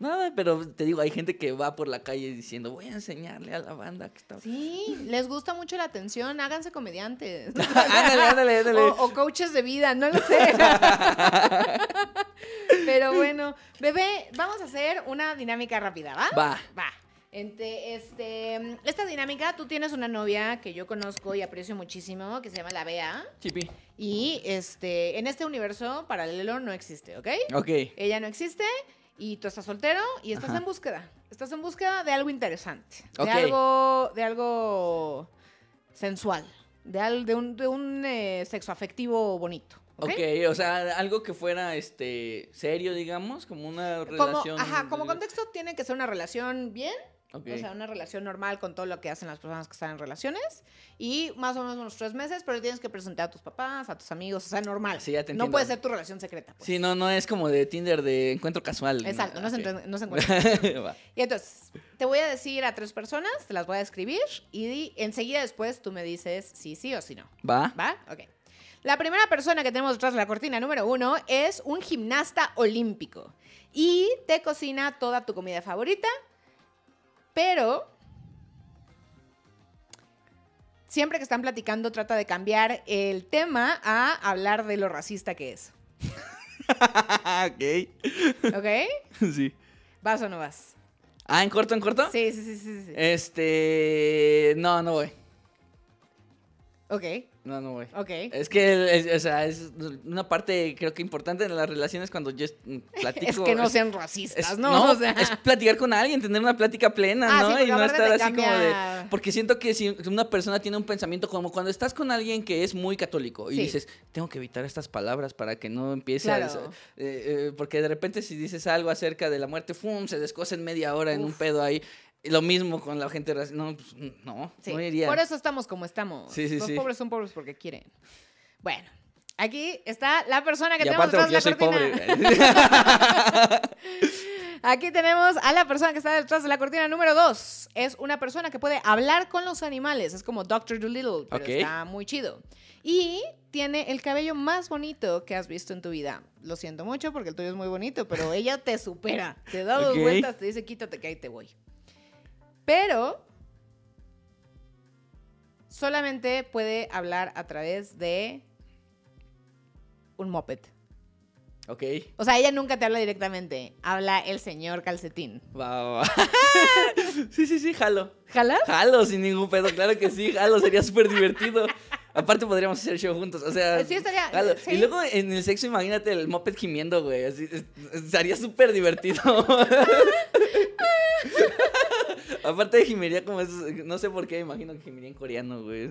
Nada, pero te digo, hay gente que va por la calle diciendo, voy a enseñarle a la banda que está. Sí, les gusta mucho la atención, háganse comediantes. ándale, ándale, ándale. O, coaches de vida, no lo sé. pero bueno, bebé, vamos a hacer una dinámica rápida, ¿va? Va. Va. Este, esta dinámica, tú tienes una novia que yo conozco y aprecio muchísimo, que se llama la Bea. Chipi. Y este, en este universo paralelo no existe, ¿ok? Ok. Ella no existe y tú estás soltero y estás en búsqueda. Estás en búsqueda de algo interesante, de algo, de algo sensual, de, de un, de un eh, sexo afectivo bonito. ¿Okay? ok, o sea, algo que fuera este serio, digamos, como una relación. ajá, como contexto tiene que ser una relación bien, o sea, una relación normal con todo lo que hacen las personas que están en relaciones. Y más o menos unos tres meses, pero tienes que presentar a tus papás, a tus amigos, o sea, normal. Sí, ya te no puede ser tu relación secreta. Pues. Sí, no, no es como de Tinder de encuentro casual. Exacto, no, se, no encuentra. y entonces, te voy a decir a tres personas, te las voy a escribir y enseguida después tú me dices si sí o si no. ¿Va? ¿Va? Ok. La primera persona que tenemos detrás de la cortina número uno es un gimnasta olímpico. Y te cocina toda tu comida favorita, pero siempre que están platicando trata de cambiar el tema a hablar de lo racista que es. ok. ¿Ok? Sí. ¿Vas o no vas? Ah, ¿en corto, en corto? Sí, sí, sí, sí. Este... No, no voy. Ok. No, no güey. Ok. Es que, es, o sea, es una parte creo que importante de las relaciones cuando yo platico. Mm, es que no sean racistas, es, ¿no? Es platicar con alguien, tener una plática plena, ah, ¿no? y no estar así como de... Porque siento que si una persona tiene un pensamiento como cuando estás con alguien que es muy católico y dices, tengo que evitar estas palabras para que no empiece eh, eh, porque de repente si dices algo acerca de la muerte, ¡fum! Se descosen media hora en un pedo ahí. Lo mismo con la gente racista, No, pues, no, no iría. Por eso estamos como estamos. Los pobres son pobres porque quieren. Bueno, aquí está la persona que tenemos detrás de la cortina. aquí tenemos a la persona que está detrás de la cortina número dos. Es una persona que puede hablar con los animales. Es como Doctor Dolittle, pero está muy chido. Y tiene el cabello más bonito que has visto en tu vida. Lo siento mucho porque el tuyo es muy bonito, pero ella te supera. Te da dos vueltas, te dice quítate que ahí te voy. Pero solamente puede hablar a través de un moped. Ok. O sea, ella nunca te habla directamente. Habla el señor calcetín. Va, sí, sí, sí, jalo. ¿Jalas? Jalo, sin ningún pedo. Claro que sí, jalo. Sería súper divertido. Aparte podríamos hacer show juntos, o sea... Eh, sí, estaría... Eh, y luego en el sexo imagínate el moped gimiendo, güey. Sería súper divertido. Aparte de Jimería, como es. No sé por qué, imagino que Jimería en coreano, güey. Eh,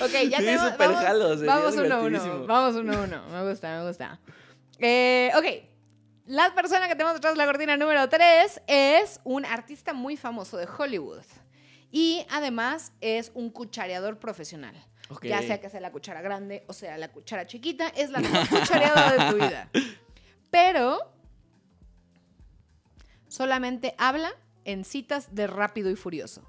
ok, ya tenemos. vamos, vamos uno a uno. Vamos uno a uno. Me gusta, me gusta. Eh, ok. La persona que tenemos detrás de la cortina número 3 es un artista muy famoso de Hollywood. Y además es un cuchareador profesional. Ya sea que sea la cuchara grande o sea la cuchara chiquita, es la mejor cuchareada de tu vida. Pero solamente habla en citas de rápido y furioso.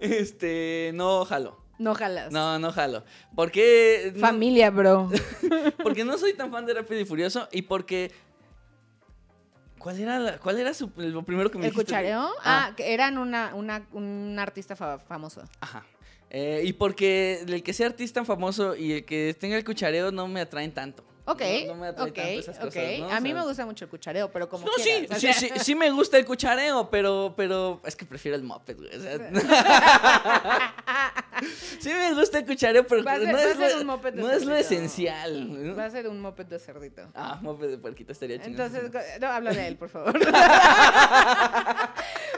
este, no jalo. No jalas. No, no jalo. ¿Por qué? Familia, bro. porque no soy tan fan de Rápido y Furioso y porque. ¿Cuál era, ¿Cuál era su... primero que me ¿El cuchareo? Ah. ah, que eran un artista famoso. Ajá. Eh, y porque el que sea artista famoso y el que tenga el cuchareo no me atraen tanto. Ok, no, me ok, esas cosas, okay. A mí me gusta mucho el cuchareo, pero como No, sí, sí, sí, sí me gusta el cuchareo, pero, pero es que prefiero el moped, güey. O sea, sí me gusta el cuchareo, pero no, es lo, no es lo esencial. Va a ser un moped de cerdito. Ah, moped de puerquito estaría chido. Entonces, no, habla de él, por favor.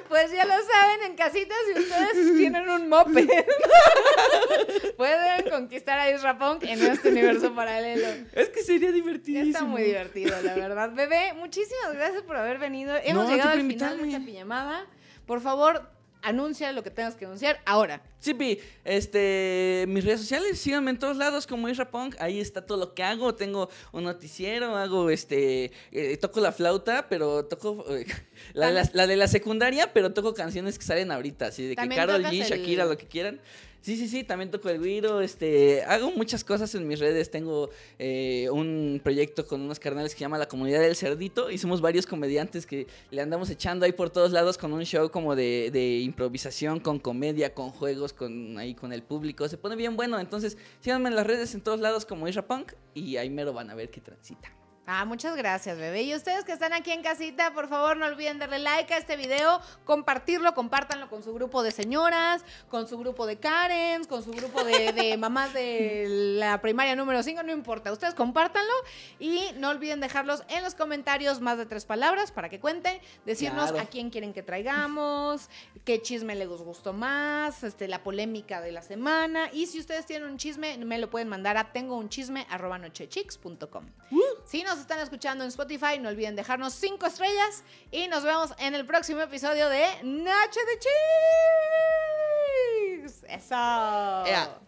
Pues ya lo saben en casitas si ustedes tienen un mope, Pueden conquistar a Isra en este universo paralelo. Es que sería divertidísimo. Está muy divertido, la verdad. Bebé, muchísimas gracias por haber venido. Hemos llegado al final de esta pijamada. Por favor, anuncia lo que tengas que anunciar ahora. Chipi, este, mis redes sociales, síganme en todos lados como Isra Punk, ahí está todo lo que hago, tengo un noticiero, hago este, eh, toco la flauta, pero toco la, de la secundaria, pero toco canciones que salen ahorita, así de que Carol G, Shakira, lo que quieran. Sí, sí, sí, también toco el guiro, este, hago muchas cosas en mis redes, tengo eh, un proyecto con unos carnales que se llama La Comunidad del Cerdito y somos varios comediantes que le andamos echando ahí por todos lados con un show como de, de improvisación, con comedia, con juegos, con ahí con el público, se pone bien bueno, entonces síganme en las redes en todos lados como Isra Punk y ahí mero van a ver qué transita. Ah, muchas gracias, bebé. Y ustedes que están aquí en casita, por favor, no olviden darle like a este video, compartirlo, compártanlo con su grupo de señoras, con su grupo de Karens, con su grupo de, mamás de la primaria número 5, no importa. Ustedes compártanlo y no olviden dejarlos en los comentarios más de tres palabras para que cuenten, decirnos a quién quieren que traigamos, qué chisme les gustó más, este, la polémica de la semana. Y si ustedes tienen un chisme, me lo pueden mandar a tengo si nos están escuchando en Spotify, no olviden dejarnos cinco estrellas y nos vemos en el próximo episodio de Noche de Cheese. Eso.